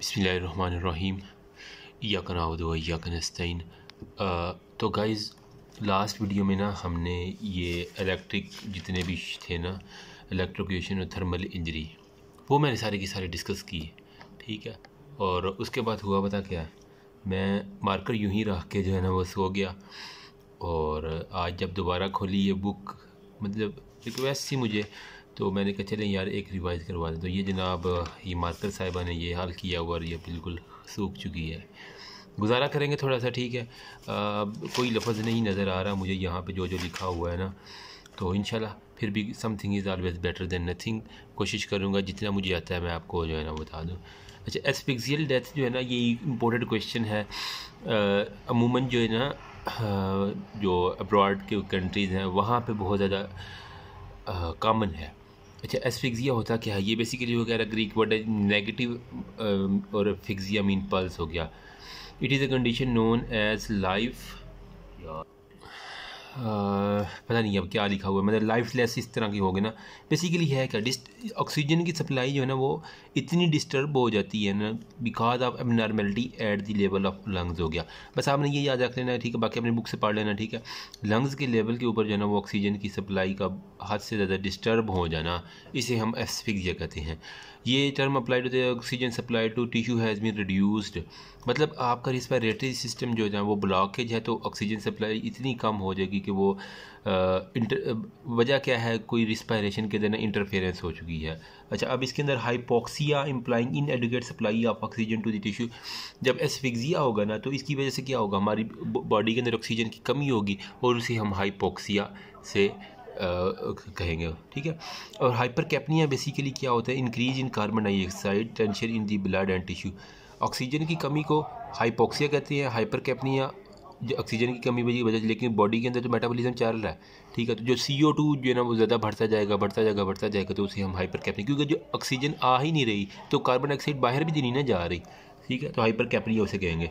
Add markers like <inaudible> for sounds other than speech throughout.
बसमीम या कनावदो या तो गाइज़ लास्ट वीडियो में ना हमने ये इलेक्ट्रिक जितने भी थे ना इलेक्ट्रोक्यूशन और थर्मल इंजरी वो मैंने सारे के सारे डिस्कस की ठीक है और उसके बाद हुआ पता क्या मैं मार्कर यूं ही रख के जो है ना वो सो गया और आज जब दोबारा खोली ये बुक मतलब एक थी मुझे तो मैंने कहा चलें यार एक रिवाइज़ करवा दें तो ये जनाब ये मार्कर साहिबा ने ये हाल किया हुआ और ये बिल्कुल सूख चुकी है गुजारा करेंगे थोड़ा सा ठीक है आ, कोई लफ्ज़ नहीं नज़र आ रहा मुझे यहाँ पे जो जो लिखा हुआ है ना तो इन फिर भी something is always better than nothing कोशिश करूँगा जितना मुझे आता है मैं आपको जो है ना बता दूँ अच्छा एस्पिक्सियल डेथ जो है ना ये इम्पोर्टेंट क्वेश्चन है अमूमन जो है ना जो अब्रॉड के कंट्रीज़ हैं वहाँ पर बहुत ज़्यादा कामन है अच्छा एसफिक्सिया होता क्या है ये बेसिकली हो गया ग्रीक वर्ड है नेगेटिव um, और फिक्सिया मीन पल्स हो गया it is a condition known as life पता नहीं अब क्या लिखा हुआ है मतलब लाइफ लेस इस तरह की हो गई ना बेसिकली है क्या डिस्ट ऑक्सीजन की सप्लाई जो है ना वो इतनी डिस्टर्ब हो जाती है ना because of abnormality at the level of lungs हो गया बस आपने ये याद रख लेना है ठीक है बाकी अपनी बुक से पढ़ लेना ठीक है लंग्स के लेवल के ऊपर जो है ना वो ऑक्सीजन की सप्लाई का हद से ज़्यादा डिस्टर्ब हो जाना इसे हम एस्फिक्सिया कहते हैं ये term apply to the oxygen supply to tissue has been reduced मतलब आपका रिस्पायरेटरी सिस्टम जो है वो ब्लॉकेज है तो ऑक्सीजन सप्लाई इतनी कम हो जाएगी कि वो वजह क्या है कोई रिस्पायरेशन के अंदर इंटरफेरेंस हो चुकी है अच्छा अब इसके अंदर hypoxia implying inadequate supply of oxygen to the tissue जब एसफिक्सिया होगा ना तो इसकी वजह से क्या होगा हमारी बॉडी के अंदर ऑक्सीजन की कमी होगी और उसे हम हाइपोक्सिया से कहेंगे ठीक है और हाइपर कैपनिया बेसिकली क्या होता है increase in carbon dioxide tension in the blood and tissue oxygen की कमी को हाइपोक्सिया कहते हैं हाइपर कैपनिया जो ऑक्सीजन की कमी वजह वजह लेकिन बॉडी के अंदर तो मेटाबॉलिज्म चल रहा है ठीक है तो जो सी ओ टू जो है ना वो ज़्यादा बढ़ता जाएगा बढ़ता जाएगा बढ़ता जाएगा तो उसे हम हाइपर कैपनी क्योंकि जो ऑक्सीजन आ ही नहीं रही तो कार्बन डाइऑक्साइड बाहर भी तो नहीं ना जा रही ठीक है तो हाइपर कैपनी उसे कहेंगे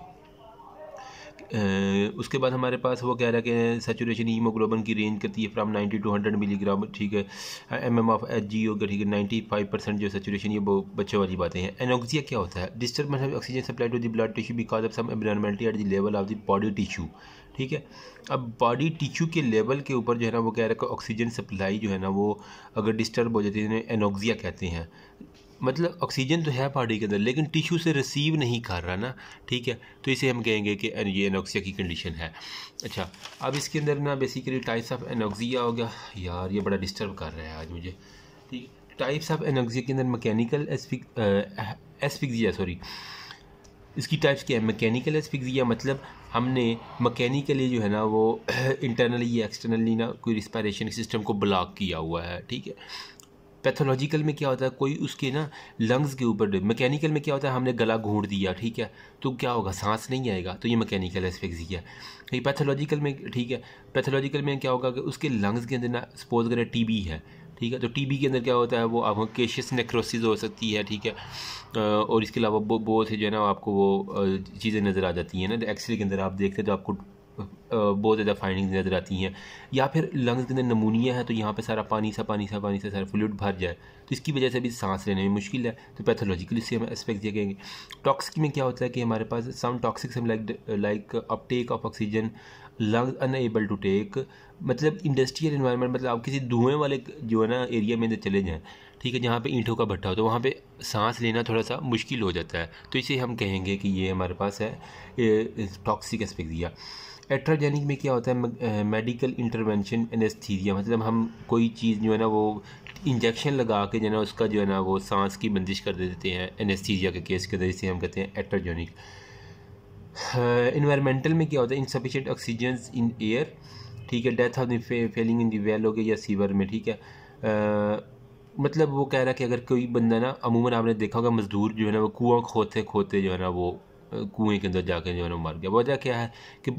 उसके बाद हमारे पास वो कह रहा है कि सेचुरेशन हीमोग्लोबन की रेंज करती है फ्राम 90 टू 100 मिलीग्राम ठीक है M M of H G होगा ठीक है 95 परसेंट जो सेचुरेशन ये बच्चों वाली बातें हैं एनोक्सिया क्या होता है disturbance of oxygen supply to the blood tissue because of some abnormality at the level of the body tissue ठीक है अब बॉडी टिश्यू के लेवल के ऊपर जो है ना वो कह रहा है कि ऑक्सीजन सप्लाई जो है ना वो अगर डिस्टर्ब हो जाती है एनोक्सिया कहते हैं मतलब ऑक्सीजन तो है बॉडी के अंदर लेकिन टिश्यू से रिसीव नहीं कर रहा ना ठीक है तो इसे हम कहेंगे कि ये एनोक्सिया की कंडीशन है अच्छा अब इसके अंदर ना बेसिकली टाइप्स ऑफ एनोक्सिया हो गया यार ये बड़ा डिस्टर्ब कर रहा है आज मुझे ठीक टाइप्स ऑफ एनोक्सिया के अंदर मैकेनिकल एस्फिक्सिया सॉरी इसकी टाइप्स क्या है मकैनिकल एस्फिक्सिया मतलब हमने मकैनिकली जो है ना वो इंटरनली <clears throat> या एक्सटर्नली ना कोई रिस्पायरेशन सिस्टम को ब्लॉक किया हुआ है ठीक है पैथोलॉजिकल में क्या होता है कोई उसके ना लंग्स के ऊपर मैकेनिकल में क्या होता है हमने गला घूंढ दिया ठीक है तो क्या होगा सांस नहीं आएगा तो ये मैकेनिकल एस्फेक्सिया ये पैथोलॉजिकल में ठीक है पैथोलॉजिकल में क्या होगा कि उसके लंग्स के अंदर ना सपोज करें टी है ठीक है तो टीबी के अंदर क्या होता है वो आपको केशियस नेक्रोसिस हो सकती है ठीक है और इसके अलावा बहुत ही जो है ना आपको वो चीज़ें नज़र आ जाती हैं ना तो एक्सरे के अंदर आप देखते हैं तो आपको बहुत ज़्यादा फाइंडिंग नज़र आती हैं या फिर लंग्स के अंदर नमूनिया है तो यहाँ पे सारा पानी सा पानी सा पानी सा सारा फ्लूड भर जाए तो इसकी वजह से भी सांस लेने में मुश्किल है तो पैथोलॉजिकली इससे हम एस्पेक्ट कहेंगे टॉक्सिक में क्या होता है कि हमारे पास some toxics some like like uptake of oxygen lungs unable to take मतलब इंडस्ट्रियल इन्वायरमेंट मतलब आप किसी धुएं वाले जो है ना एरिया में चले जाएँ ठीक है जहाँ पे ईंटों का भट्टा हो तो वहाँ पे सांस लेना थोड़ा सा मुश्किल हो जाता है तो इसे हम कहेंगे कि ये हमारे पास है टॉक्सिक दिया एट्राजेनिक में क्या होता है मेडिकल इंटरवेंशन एनेस्थीजिया मतलब हम कोई चीज़ जो है ना वो इंजेक्शन लगा के जो है ना उसका जो है ना वो सांस की बंदिश कर देते हैं एनेस्थीजिया के केस के अंदर इसे हम कहते हैं एट्राजेनिक इन्वायरमेंटल में क्या होता है इनसफिशेंट ऑक्सीजन इन एयर ठीक है डेथ ऑफ फेलिंग इन दैल हो गया या सीवर में ठीक है मतलब वो कह रहा है कि अगर कोई बंदा ना अमूमन आपने देखा होगा मज़दूर जो है ना वो कुआं खोते खोते जो है ना वो कुएं के अंदर जाके जो है ना मर गया वजह क्या है कि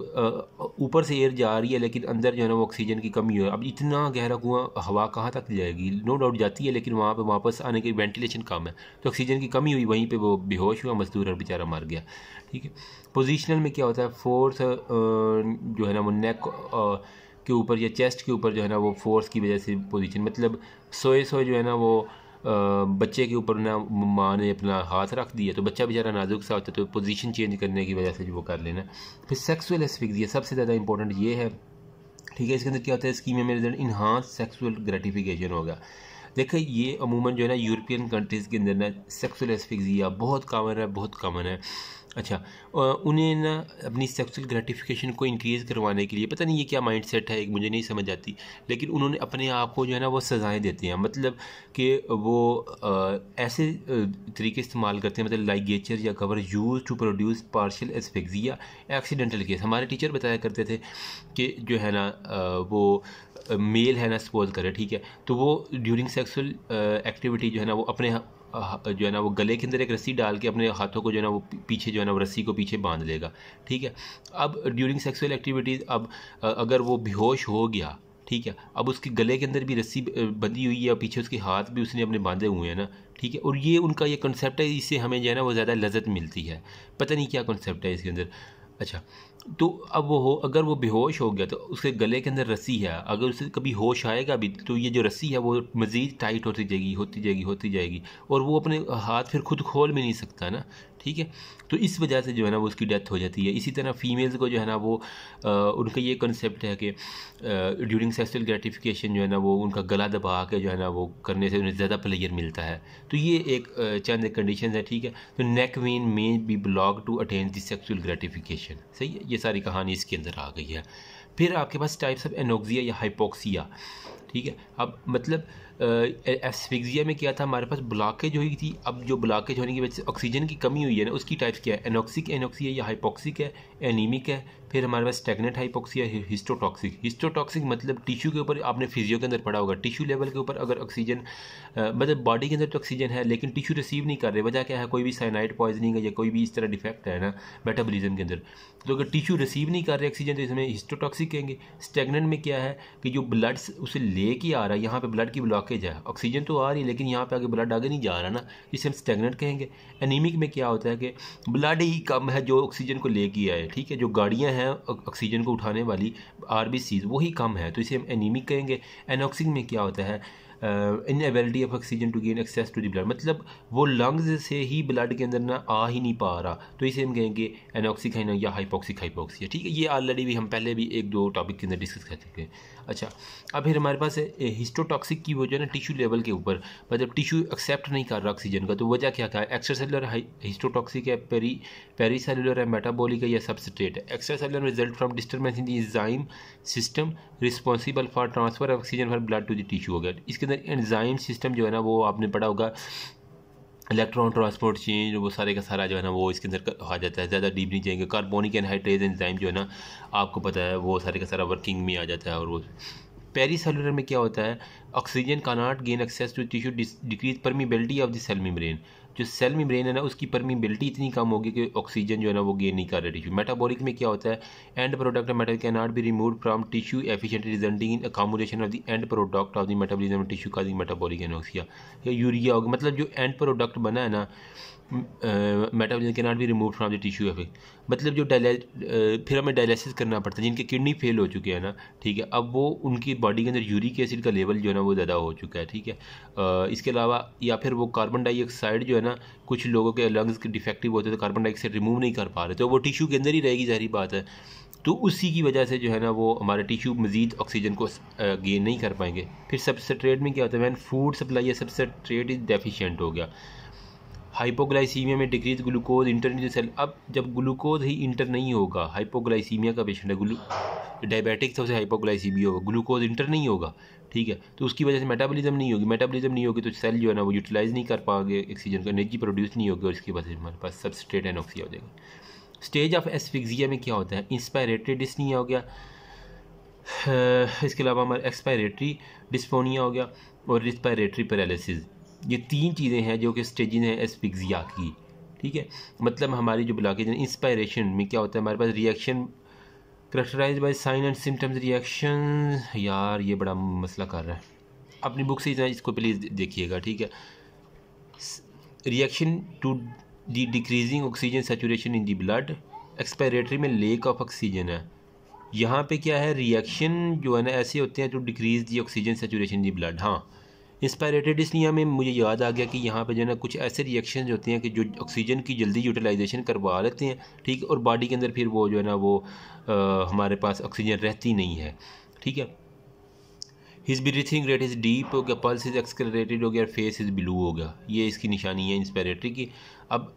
ऊपर से एयर जा रही है लेकिन अंदर जो है ना वो ऑक्सीजन की कमी है अब इतना गहरा कुआं हवा कहाँ तक जाएगी नो डाउट जाती है लेकिन वहाँ पे वापस आने के वेंटिलेशन कम है तो ऑक्सीजन की कमी हुई वहीं पे वो बेहोश हुआ मजदूर और बेचारा मर गया ठीक है पोजिशनल में क्या होता है फोर्स जो है ना वो नेक के ऊपर या चेस्ट के ऊपर जो है ना वो फोर्स की वजह से पोजिशन मतलब सोए सोए जो है ना वो बच्चे के ऊपर ना माँ ने अपना हाथ रख दिया तो बच्चा बेचारा नाजुक सा होता है तो पोजीशन चेंज करने की वजह से जो वो कर लेना फिर सेक्सुअल दिया सबसे ज़्यादा इंपॉर्टेंट ये है ठीक है इसके अंदर क्या होता है स्कीम में रिजल्ट इन्हांस सेक्सुअल ग्रेटिफिकेशन होगा देखिए ये अमूमन जो है ना यूरोपियन कंट्रीज़ के अंदर ना सेक्सुअल एस्फिक्सिया बहुत कामन है बहुत कामन है अच्छा उन्हें ना अपनी सेक्सुअल ग्रेटिफिकेशन को इंक्रीज़ करवाने के लिए पता नहीं ये क्या माइंड सेट है मुझे नहीं समझ आती लेकिन उन्होंने अपने आप को जो है ना वो सज़ाएँ देते हैं मतलब कि वो आ, ऐसे तरीके इस्तेमाल करते हैं मतलब लाइगेचर या cover use to produce partial asphyxia accidental case हमारे टीचर बताया करते थे कि जो है ना वो मेल है ना सपोज करें ठीक है तो वो ड्यूरिंग सेक्सुअल एक्टिविटी जो है ना वो अपने जो है ना वो गले के अंदर एक रस्सी डाल के अपने हाथों को जो है ना वो पीछे जो है ना वो रस्सी को पीछे बांध लेगा ठीक है अब ड्यूरिंग सेक्सुअल एक्टिविटीज़ अब अगर वो बेहोश हो गया ठीक है अब उसके गले के अंदर भी रस्सी बंधी हुई है और पीछे उसके हाथ भी उसने अपने बांधे हुए हैं ना ठीक है और ये उनका ये कंसेप्ट है इससे हमें जो है ना वो ज़्यादा लजत मिलती है पता नहीं क्या कंसेप्ट है इसके अंदर अच्छा तो अब वो हो अगर वो बेहोश हो गया तो उसके गले के अंदर रस्सी है अगर उसे कभी होश आएगा भी तो ये जो रस्सी है वो मज़ीद टाइट होती जाएगी होती जाएगी होती जाएगी और वो अपने हाथ फिर खुद खोल भी नहीं सकता ना ठीक है तो इस वजह से जो है ना वो उसकी डेथ हो जाती है इसी तरह फीमेल्स को जो है ना वो आ, उनका ये कंसेप्ट है कि ड्यूरिंग सेक्सुअल ग्रेटिफिकेशन जो है ना वो उनका गला दबा के जो है ना वो करने से उन्हें ज़्यादा प्लेयर मिलता है तो ये एक चंद कंडीशन है ठीक है तो neck vein may be block to attain the sexual gratification सही है ये सारी कहानी इसके अंदर आ गई है फिर आपके पास टाइप्स ऑफ एनोक्सिया या हाइपोक्सिया ठीक है अब मतलब एस्फिक्सिया में क्या था हमारे पास ब्लॉकेज हुई थी अब जो ब्लॉकेज होने की वजह से ऑक्सीजन की कमी हुई है ना उसकी टाइप्स क्या है एनॉक्सिक एनॉक्सी है या हाइपोक्सिक है एनीमिक है फिर हमारे पास स्टेगनेट हाइपोक्सी है हिस्टोटॉक्सिक हिस्टोटॉक्सिक मतलब टिश्यू के ऊपर आपने फिजियो के अंदर पढ़ा होगा टिश्यू लेवल के ऊपर अगर ऑक्सीजन मतलब बॉडी के अंदर तो ऑक्सीजन है लेकिन टिश्यू रिसीव नहीं कर रहे वजह क्या है कोई भी साइनाइड पॉइजनिंग है या कोई भी इस तरह डिफेक्ट है ना मेटाबोलिज्म के अंदर तो अगर टिश्यू रिसीव नहीं कर रहे ऑक्सीजन तो इसमें हिस्टोटॉक्सिक कहेंगे स्टेगनेंट में क्या है कि जो ब्लड उसे लेके आ रहा है यहाँ पर ब्लड की ब्लॉक ब्लॉकेज है ऑक्सीजन तो आ रही है लेकिन यहाँ पे आगे ब्लड आगे नहीं जा रहा ना इसे हम स्टेगनेंट कहेंगे एनीमिक में क्या होता है कि ब्लड ही कम है जो ऑक्सीजन को लेके आए ठीक है जो गाड़ियाँ हैं ऑक्सीजन को उठाने वाली आर वही कम है तो इसे हम एनीमिक कहेंगे एनॉक्सिक में क्या होता है inability of oxygen to gain access to the blood मतलब वो लंग्स से ही ब्लड के अंदर ना आ ही नहीं पा रहा तो इसे हम कहेंगे एनॉक्सिकाइन या हाइपोक्सिक हाइपोक्सिया ठीक है ये ऑलरेडी भी हम पहले भी एक दो टॉपिक के अंदर डिस्कस कर चुके हैं अच्छा अब फिर हमारे पास हिस्टोटॉक्सिक की वजह ना टिश्यू लेवल के ऊपर मतलब टिश्यू एक्सेप्ट नहीं कर रहा ऑक्सीजन का तो वजह क्या क्या है एक्स्ट्रासेलर हिस्टोटॉक्सिक है पेरी पेरीसेलुलर है मेटाबोलिक है या सबस्ट्रेट है extracellular result from disturbance in the enzyme system responsible for transfer oxygen for blood to the tissue हो गया इसके अंदर एंजाइम सिस्टम जो है ना वो आपने पढ़ा होगा इलेक्ट्रॉन ट्रांसपोर्ट चेंज वो सारे का सारा जो है ना वो इसके अंदर आ जाता है ज़्यादा डीप नहीं जाएंगे कार्बोनिक एनहाइड्रेज एंजाइम जो है ना आपको पता है वो सारे का सारा वर्किंग में आ जाता है और वो सेलुलर में क्या होता है ऑक्सीजन का not gain access to tissue decrease permeability of the cell membrane जो सेल ब्रेन है ना उसकी परमीबिलिटी इतनी कम होगी कि ऑक्सीजन जो है ना वो गेन नहीं कर रहा टिश्यू मेटाबॉलिक में क्या होता है end product metal can not be remove from tissue efficient resulting in accommodation of the end product of the metabolism tissue का दी मेटाबॉलिक एनोक्सिया या यूरिया होगा मतलब जो एंड प्रोडक्ट बना है ना मेटाबॉलिज्म के नॉट भी remove from the tissue effect मतलब जो डाय फिर हमें डायलिसिस करना पड़ता है जिनके किडनी फेल हो चुके हैं ना ठीक है अब वो उनकी बॉडी के अंदर यूरिक एसिड का लेवल जो है ना वो ज़्यादा हो चुका है ठीक है इसके अलावा या फिर वो कार्बन डाइऑक्साइड जो है ना कुछ लोगों के लंग्स के डिफेक्टिव होते हैं तो कार्बन डाइऑक्साइड रिमूव नहीं कर पा रहे तो वो टिश्यू के अंदर ही रहेगी जहरी बात है तो उसी की वजह से जो है ना वो हमारे टिश्यू मज़ीद ऑक्सीजन को गेन नहीं कर पाएंगे फिर सबसे ट्रेड में क्या होता है मैन फूड सप्लाई या ट्रेड इज डेफिशेंट हो गया हाइपोग्लाइसीमिया में decrease glucose enter in cell अब जब ग्लूकोज ही इंटर नहीं होगा हाइपोग्लाइसीमिया का पेशेंट है ग्लू डायबिटिक्स उसे हाइपोग्लाइसीमिया होगा ग्लूकोज इंटर नहीं होगा ठीक है तो उसकी वजह से मेटाबॉलिज्म नहीं होगी मेटाबॉलिज्म नहीं होगी तो सेल जो है ना वो यूटिलाइज़ नहीं कर पाओगे ऑक्सीजन को एनर्जी प्रोड्यूस नहीं होगी और इसकी वजह से हमारे पास सबस्ट्रेट एनोक्सिया हो जाएगा स्टेज ऑफ एस्फिक्सिया में क्या होता है इंस्पायरेटरी डिस्निया हो गया इसके अलावा हमारा एक्सपायरेटरी डिस्पोनिया हो गया और रिस्पायरेटरी पैरालिसिस ये तीन चीज़ें हैं जो कि स्टेजिन है एसपिग्जिया की ठीक है मतलब हमारी जो ब्लॉकेज है इंस्पायरेशन में क्या होता है हमारे पास reaction characterise by sign and symptoms reaction यार ये बड़ा मसला कर रहा है अपनी बुक से इसको प्लीज़ देखिएगा ठीक है reaction to the decreasing oxygen saturation in the blood expiratory में लेक ऑफ ऑक्सीजन है यहाँ पे क्या है रिएक्शन जो है ना ऐसे होते हैं जो decrease the oxygen saturation in the blood हाँ इंस्पायरेटेड इसलिए हमें मुझे याद आ गया कि यहाँ पे जो है ना कुछ ऐसे रिएक्शन होते हैं कि जो ऑक्सीजन की जल्दी यूटिलाइजेशन करवा लेते हैं ठीक और बॉडी के अंदर फिर वो जो है ना वो आ, हमारे पास ऑक्सीजन रहती नहीं है ठीक है his breathing rate is deep हो गया पल्स इज़ एक्सक्रेटेड हो गया फेस इज़ ब्लू हो गया ये इसकी निशानी है इंस्पायरेटरी की अब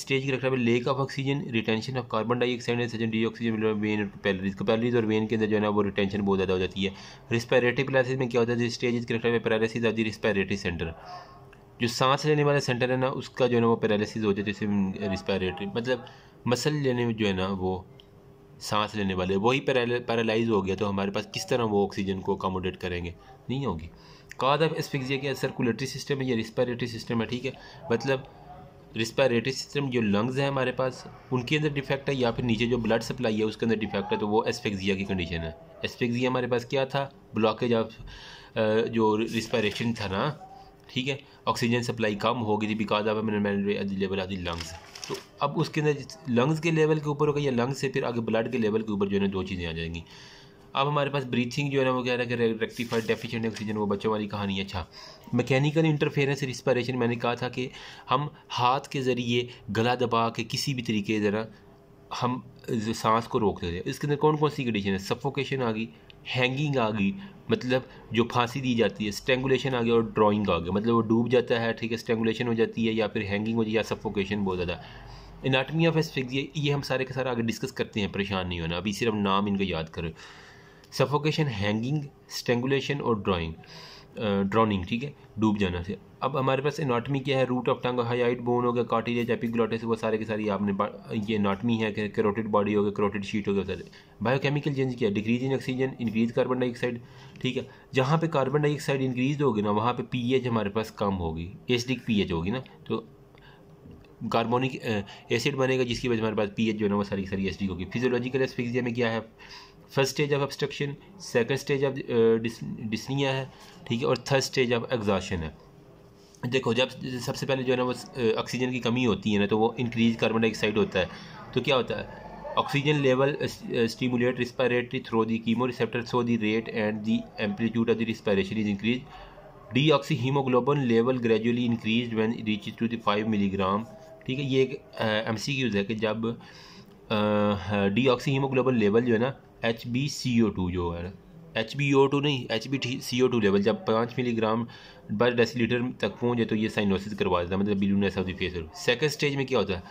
स्टेज की रखना lack of oxygen retention of carbon dioxide and सजन वेन पैलरीज पैलरीज और वेन के अंदर जो है ना वो रिटेंशन बहुत ज़्यादा हो जाती है रिस्पायरेटरी पैरालिसिस में क्या होता है स्टेज की रखना है paralysis of the respiratory centre जो सांस लेने वाला सेंटर है ना उसका जो है ना वो पैरालिसिस हो है जैसे रिस्पायरेटरी मतलब मसल लेने में जो है ना वो सांस लेने वाले वही पैरालाइज हो गया तो हमारे पास किस तरह वो ऑक्सीजन को अकोमोडेट करेंगे नहीं होगी ऑफ़ एस्फिक्सिया के सर्कुलेटरी सिस्टम है या रिस्पायरेटरी सिस्टम है ठीक है मतलब रिस्पायरेटरी सिस्टम जो लंग्स हैं हमारे पास उनके अंदर डिफेक्ट है या फिर नीचे जो ब्लड सप्लाई है उसके अंदर डिफेक्ट है तो वो एस्फिक्सिया की कंडीशन है एस्फिक्सिया हमारे पास क्या था ब्लॉकेज ऑफ जो रिस्पायरेशन था ना ठीक है ऑक्सीजन सप्लाई कम होगी थी because of mineral of the lungs तो अब उसके अंदर लंग्स के लेवल के ऊपर होगा या लंग्स से फिर आगे ब्लड के लेवल के ऊपर जो है ना दो चीज़ें आ जाएंगी अब हमारे पास ब्रीथिंग जो है ना वो कह रहा है कि रेक्टिफाइड डेफिशिएंट ऑक्सीजन वो बच्चों वाली कहानी है अच्छा मैकेनिकल इंटरफेरेंस रिस्पायरेशन मैंने कहा था कि हम हाथ के ज़रिए गला दबा के किसी भी तरीके ज़रा हम सांस को रोक देते हैं इसके अंदर कौन कौन सी कंडीशन है सफोकेशन आ गई हैंगिंग आ गई मतलब जो फांसी दी जाती है स्टेंगुलेशन आ गया और ड्राइंग आ गया मतलब वो डूब जाता है ठीक है स्टेंगुलेशन हो जाती है या फिर हैंगिंग हो जाती है या सफोकेशन बहुत ज़्यादा एनाटमी ऑफ एस्फिक्सिया ये हम सारे के सारे आगे डिस्कस करते हैं परेशान नहीं होना अभी सिर्फ नाम इनको याद करो सफोकेशन हैंगिंग स्टेंगुलेशन और ड्राइंग ड्रॉनिंग ठीक है डूब जाना से अब हमारे पास एनाटमी क्या है root of tongue hyoid bone हो गया कार्टिलेज एपिग्लॉटिस वो सारे के सारे आपने ये एनाटमी है करोटेड बॉडी हो गया करोटेड शीट हो गया सारे बायोकेमिकल चेंज किया decrease in oxygen increase carbon dioxide ठीक है जहाँ पे कार्बन डाइऑक्साइड इंक्रीज होगी ना वहाँ पे पीएच हमारे पास कम होगी एसडिक पीएच होगी ना तो कार्बोनिक एसिड बनेगा जिसकी वजह हमारे पास पीएच जो है ना वो सारी सारी एसिडिक होगी फिजियोलॉजिकल एस्फिक्सिया में क्या है first stage of obstruction second stage of dyspnoea है ठीक है और थर्ड स्टेज ऑफ एग्जॉशन है देखो जब सबसे पहले जो है ना वो ऑक्सीजन uh, की कमी होती है ना तो वो इंक्रीज कार्बन डाइऑक्साइड होता है तो क्या होता है oxygen level stimulate respiratory through the chemo receptor through the rate and the amplitude of the respiration is increase deoxy haemoglobin level gradually increase when reach to the five milligram ठीक है ये एक M C Qs है कि जब D deoxy haemoglobin level जो है ना H B C O two जो है एच बी ओ टू नहीं H B C O two level जब पाँच मिलीग्राम पर डेसीलीटर तक पहुँचे तो ये साइनोसिस करवा देता है मतलब blueness of the face second stage में क्या होता है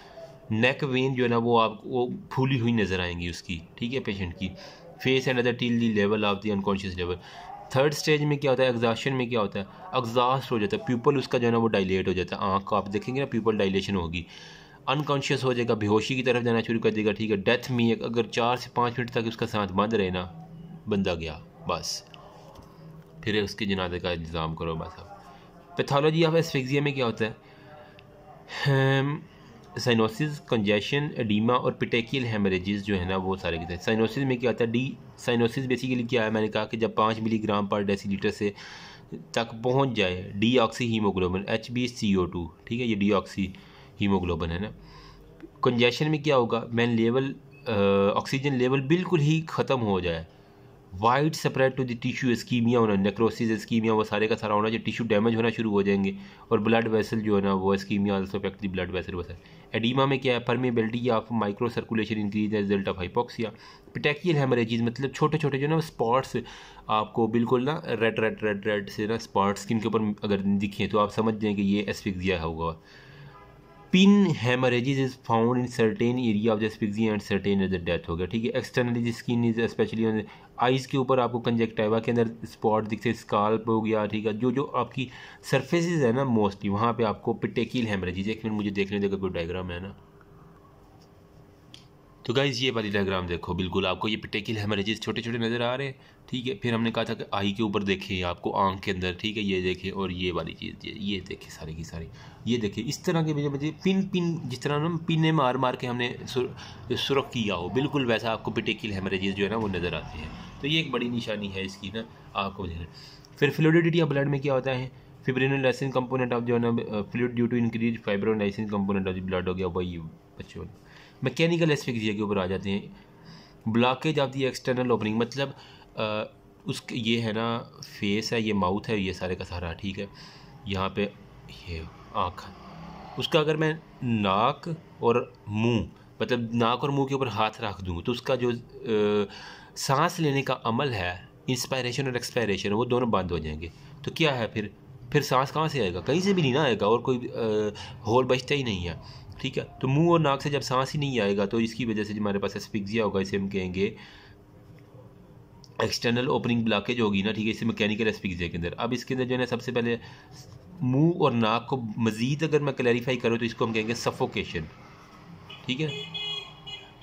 नेक वेन जो है ना वो आपको फूली हुई नज़र आएंगी उसकी ठीक है पेशेंट की face and other till the level of the unconscious level third stage में क्या होता है एग्जॉशन में क्या होता है एग्जॉस्ट हो जाता है पीपल उसका जो है ना वो डायलेट हो जाता है आँख का आप देखेंगे ना पीपल डाइलेशन होगी अनकॉन्शियस हो जाएगा बेहोशी की तरफ जाना शुरू कर देगा ठीक है डेथ में अगर चार से पाँच मिनट तक उसका साथ बंद रहे ना बंदा गया बस फिर उसके जनाजे का इंतज़ाम करो बस अब पैथोलॉजी ऑफ एस्फिक्सिया में क्या होता है साइनोसिस कंजेशन एडीमा और पिटेकियल हेमरेजेस जो है ना वो सारे के साइनोसिस में क्या होता है डी साइनोसिस बेसिकली क्या है मैंने कहा कि जब पाँच मिलीग्राम पर डेसीलीटर से तक पहुंच जाए deoxy haemoglobin H B C O two ठीक है ये डी ऑक्सी हीमोग्लोबन है ना कंजेशन में क्या होगा मैन लेवल ऑक्सीजन लेवल बिल्कुल ही ख़त्म हो जाए white separate to the tissue ischaemia होना नेक्रोसिस स्कीमिया वो सारे का सारा होना जो टिश्यू डैमेज होना शुरू हो जाएंगे और ब्लड वेसल जो है ना वो ischaemia also affect blood vessel vessel oedema में क्या है permeability of micro circulation increase result of hypoxia petechial haemorrhages मतलब छोटे छोटे जो ना स्पॉट्स आपको बिल्कुल ना रेड रेड रेड रेड से ना स्पॉट्स स्किन के ऊपर अगर दिखें तो आप समझ जाएँ कि ये एस्फिक्सिया होगा pin haemorrhages is found in certain area of the asphyxia and certain the death हो गया ठीक है externally skin is specially eyes के ऊपर आपको कंजेक्टाइवा के अंदर स्पॉट दिखते स्काल्प हो गया ठीक है जो जो आपकी सर्फेसिज है ना मोस्टली वहाँ पे आपको पिटेकील हेमरेजिज एक मिनट मुझे देखने देखा कोई डायग्राम है ना तो गाइज़ ये वाली डायग्राम देखो बिल्कुल आपको ये पिटेकिल हेमरेजेस छोटे छोटे नज़र आ रहे हैं ठीक है फिर हमने कहा था कि आई के ऊपर देखें आपको आंख के अंदर ठीक है ये देखें और ये वाली चीज़ ये ये देखें सारी की सारी ये देखें इस तरह के मुझे मतलब मुझे पिन पिन जिस तरह ना पिने मार मार के हमने सुरख किया हो बिल्कुल वैसा आपको पिटेकिल हेमरेजेस जो है ना वो नज़र आती है तो ये एक बड़ी निशानी है इसकी ना आपको फिर फ्लोडिडिटी ऑफ ब्लड में क्या होता है फिब्रिनोलाइसिन कंपोनेंट ऑफ जो है ना fluid due to increase fibrinolysin component of blood हो गया वही बच्चों मैकेनिकल एस्फिक्सिया के ऊपर आ जाते हैं blockage of the external opening मतलब आ, ये है ना फेस है ये माउथ है ये सारे का सारा ठीक है यहाँ पे ये आँख उसका अगर मैं नाक और मुंह मतलब नाक और मुंह के ऊपर हाथ रख दूँ तो उसका जो आ, सांस लेने का अमल है इंस्पायरेशन और एक्सपायरेशन वो दोनों बंद हो जाएंगे तो क्या है फिर फिर सांस कहाँ से आएगा कहीं से भी नहीं ना आएगा और कोई होल बचता ही नहीं है ठीक है तो मुंह और नाक से जब सांस ही नहीं आएगा तो इसकी वजह से हमारे पास एस्पिक्सिया होगा इसे हम कहेंगे एक्सटर्नल ओपनिंग ब्लॉकेज होगी ना ठीक है इसे मैकेनिकल एस्पिक्सिया के अंदर अब इसके अंदर जो है ना सबसे पहले मुंह और नाक को मज़ीद अगर मैं क्लैरिफाई करूँ तो इसको हम कहेंगे सफोकेशन ठीक है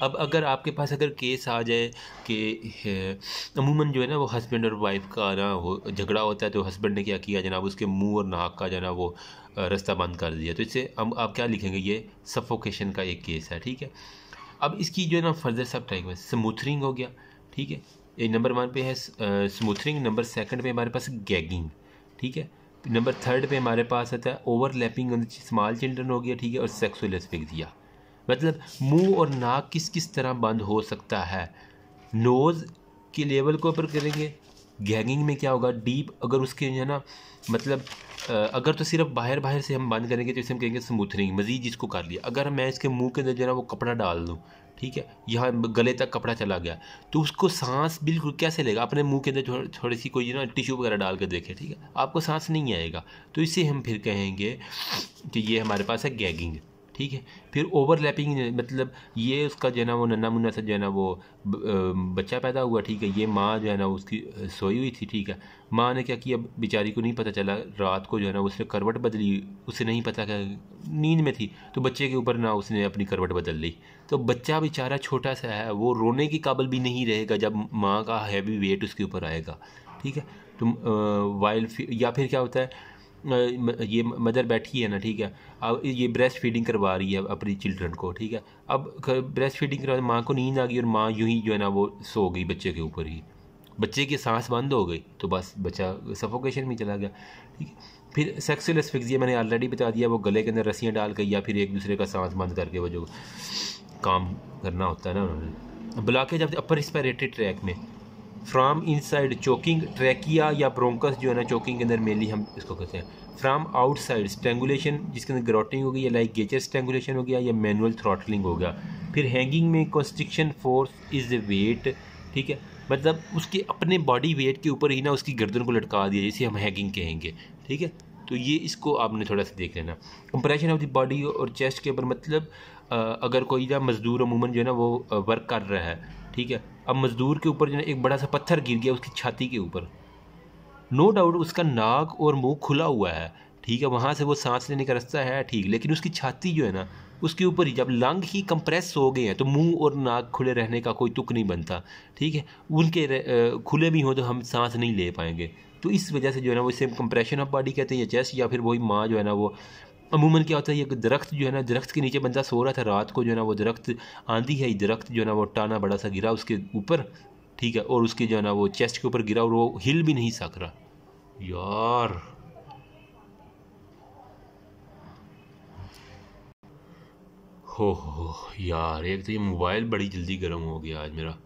अब अगर आपके पास अगर केस आ जाए कि अमूमन जो है ना वो हस्बैंड और वाइफ का ना हो झगड़ा होता है तो हस्बैंड ने क्या किया जनाब उसके मुंह और नाक का जो ना वो रास्ता बंद कर दिया तो इससे अब आप क्या लिखेंगे ये सफोकेशन का एक केस है ठीक है अब इसकी जो है ना फर्दर सब टाइप है स्मूथरिंग हो गया ठीक है ये नंबर वन पे है स्मूथरिंग नंबर सेकंड पे हमारे पास गैगिंग ठीक है नंबर थर्ड पे हमारे पास आता है ओवरलैपिंग स्मॉल चिल्ड्रन हो गया ठीक है और सेक्सुअल दिया मतलब मुंह और नाक किस किस तरह बंद हो सकता है नोज़ के लेवल को ऊपर करेंगे गैगिंग में क्या होगा डीप अगर उसके जो है ना मतलब अगर तो सिर्फ बाहर बाहर से हम बंद करेंगे तो इसे हम कहेंगे स्मूथनिंग मज़ीद जिसको कर लिया अगर मैं इसके मुंह के अंदर जो है वो कपड़ा डाल दूँ ठीक है यहाँ गले तक कपड़ा चला गया तो उसको सांस बिल्कुल कैसे लेगा अपने मुंह के अंदर थोड़ी सी कोई ना टिश्यू वगैरह डाल कर देखें ठीक है आपको सांस नहीं आएगा तो इसे हम फिर कहेंगे कि ये हमारे पास है गैगिंग ठीक है फिर ओवरलैपिंग मतलब ये उसका जो है ना वो नन्ना मुन्ना सा जो है ना वो बच्चा पैदा हुआ ठीक है ये माँ जो है ना उसकी सोई हुई थी ठीक है माँ ने क्या किया बेचारी को नहीं पता चला रात को जो है ना उसने करवट बदली उसे नहीं पता क्या नींद में थी तो बच्चे के ऊपर ना उसने अपनी करवट बदल ली तो बच्चा बेचारा छोटा सा है वो रोने के काबिल भी नहीं रहेगा जब माँ का हैवी वेट उसके ऊपर आएगा ठीक है तो वाइल्ड या फिर क्या होता है ये मदर बैठी है ना ठीक है अब ये ब्रेस्ट फीडिंग करवा रही है अपनी चिल्ड्रन को ठीक है अब ब्रेस्ट फीडिंग करवा माँ को नींद आ गई और माँ यूँ ही जो है ना वो सो गई बच्चे के ऊपर ही बच्चे की सांस बंद हो गई तो बस बच्चा सफोकेशन में चला गया ठीक है फिर सेक्सुअल एस्फिक्सिया मैंने ऑलरेडी बता दिया वो गले के अंदर रस्सियाँ डाल के या फिर एक दूसरे का सांस बंद करके वो जो काम करना होता है ना उन्होंने blockage of upper respiratory tract में फ्राम इनसाइड चोकिंग ट्रैकिया या ब्रोंकस जो है ना चोकिंग के अंदर मेनली हम इसको कहते हैं फ्राम आउटसाइड स्ट्रेंगुलेशन जिसके अंदर ग्रॉटिंग हो गई या लाइक गेचर स्ट्रेंगुलेशन हो गया या मैनुअल थ्रॉटलिंग हो गया फिर हैंगिंग में constriction force is the weight ठीक है मतलब उसके अपने बॉडी वेट के ऊपर ही ना उसकी गर्दन को लटका दिया जिसे हम हैगिंग कहेंगे ठीक है तो ये इसको आपने थोड़ा सा देख लेना कंप्रेशन ऑफ द बॉडी और चेस्ट के ऊपर मतलब अगर कोई ना मज़दूर अमूमन जो है ना वो वर्क कर रहा है ठीक है अब मज़दूर के ऊपर जो है एक बड़ा सा पत्थर गिर गया उसकी छाती के ऊपर नो डाउट उसका नाक और मुंह खुला हुआ है ठीक है वहाँ से वो सांस लेने का रास्ता है ठीक लेकिन उसकी छाती जो है ना उसके ऊपर ही जब लंग ही कंप्रेस हो गए हैं तो मुंह और नाक खुले रहने का कोई तुक नहीं बनता ठीक है उनके खुले भी हों तो हम सांस नहीं ले पाएंगे तो इस वजह से जो है ना वो सेम कंप्रेशन ऑफ बॉडी कहते हैं या चेस्ट या फिर वही माँ जो है ना वो अमूमन क्या होता है ये दरख्त जो है ना दरख्त के नीचे बंदा सो रहा था रात को जो है ना वो दरख्त आंधी है दरख्त जो है ना वो टाना बड़ा सा गिरा उसके ऊपर ठीक है और उसके जो है ना वो चेस्ट के ऊपर गिरा और वो हिल भी नहीं सक रहा यार हो हो यार एक तो ये मोबाइल बड़ी जल्दी गर्म हो गया आज मेरा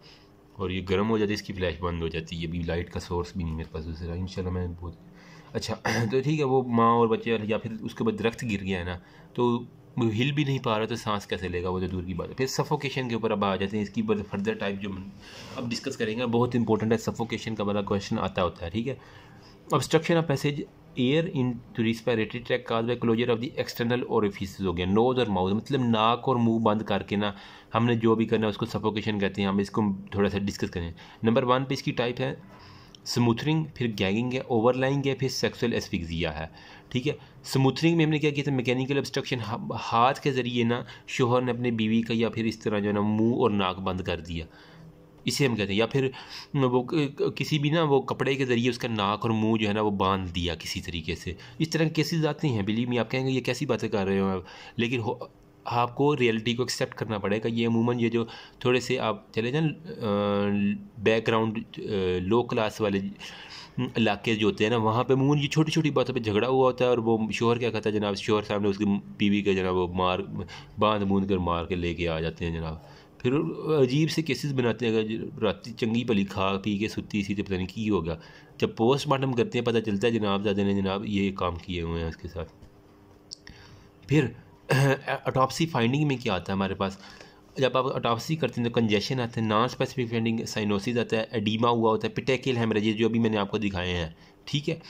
और ये गर्म हो जाती है इसकी फ्लैश बंद हो जाती है अभी लाइट का सोर्स भी नहीं मेरे पास दूसरा इंशाल्लाह मैं बहुत अच्छा <clears throat> तो ठीक है वो माँ और बच्चे या फिर उसके बाद दरख्त गिर गया है ना तो हिल भी नहीं पा रहा तो सांस कैसे लेगा वो तो दूर की बात है फिर सफोकेशन के ऊपर अब आ जाते हैं इसकी फर्दर टाइप जो अब डिस्कस करेंगे बहुत इंपॉर्टेंट है सफोकेशन का वाला क्वेश्चन आता होता है ठीक है obstruction of passage air into respiratory tract cause by closure of the external और हो गया नोज और माउथ मतलब नाक और मुंह बंद करके ना हमने जो भी करना है उसको सफोकेशन कहते हैं हम इसको थोड़ा सा डिस्कस करें नंबर वन पे इसकी टाइप है स्मूथनिंग फिर गैगिंग है ओवरलाइंग है फिर सेक्सुअल एसफिक्जिया है ठीक है स्मूथनिंग में हमने क्या किया था मैकेनिकल ऑब्स्ट्रक्शन हाथ के ज़रिए ना शोहर ने अपने बीवी का या फिर इस तरह जो है ना मुँह और नाक बंद कर दिया इसे हम कहते हैं या फिर वो किसी भी ना वो कपड़े के ज़रिए उसका नाक और मुंह जो है ना वो बांध दिया किसी तरीके से इस तरह के आते हैं बिलीव मी आप कहेंगे ये कैसी बातें कर रहे हो आप लेकिन आपको रियलिटी को एक्सेप्ट करना पड़ेगा ये अमूमन ये जो थोड़े से आप चले जाए बैकग्राउंड लो क्लास वाले हम्म, इलाके जो होते हैं ना वहाँ पे अमूमन ये छोटी छोटी बातों पे झगड़ा हुआ होता है और वो शोहर क्या कहता है जनाब शोहर सामने उसकी बीवी के जनाब वो मार बांध बूंद कर मार के लेके आ जाते हैं जनाब फिर अजीब से केसेस बनाते हैं अगर रात चंगी पली खा पी के सुती सी तो पता नहीं की होगा जब पोस्टमार्टम करते हैं पता चलता है जनाब दादा ने जनाब ये काम किए हुए हैं उसके साथ फिर अटॉपसी <coughs> फाइंडिंग में क्या आता है हमारे पास जब आप अटॉपसी करते हैं तो कंजेशन आते हैं नॉन स्पेसिफिक फाइंडिंग साइनोसिस आता है एडीमा हुआ होता है पिटेकिल हेमरेजिस जो अभी मैंने आपको दिखाए हैं ठीक है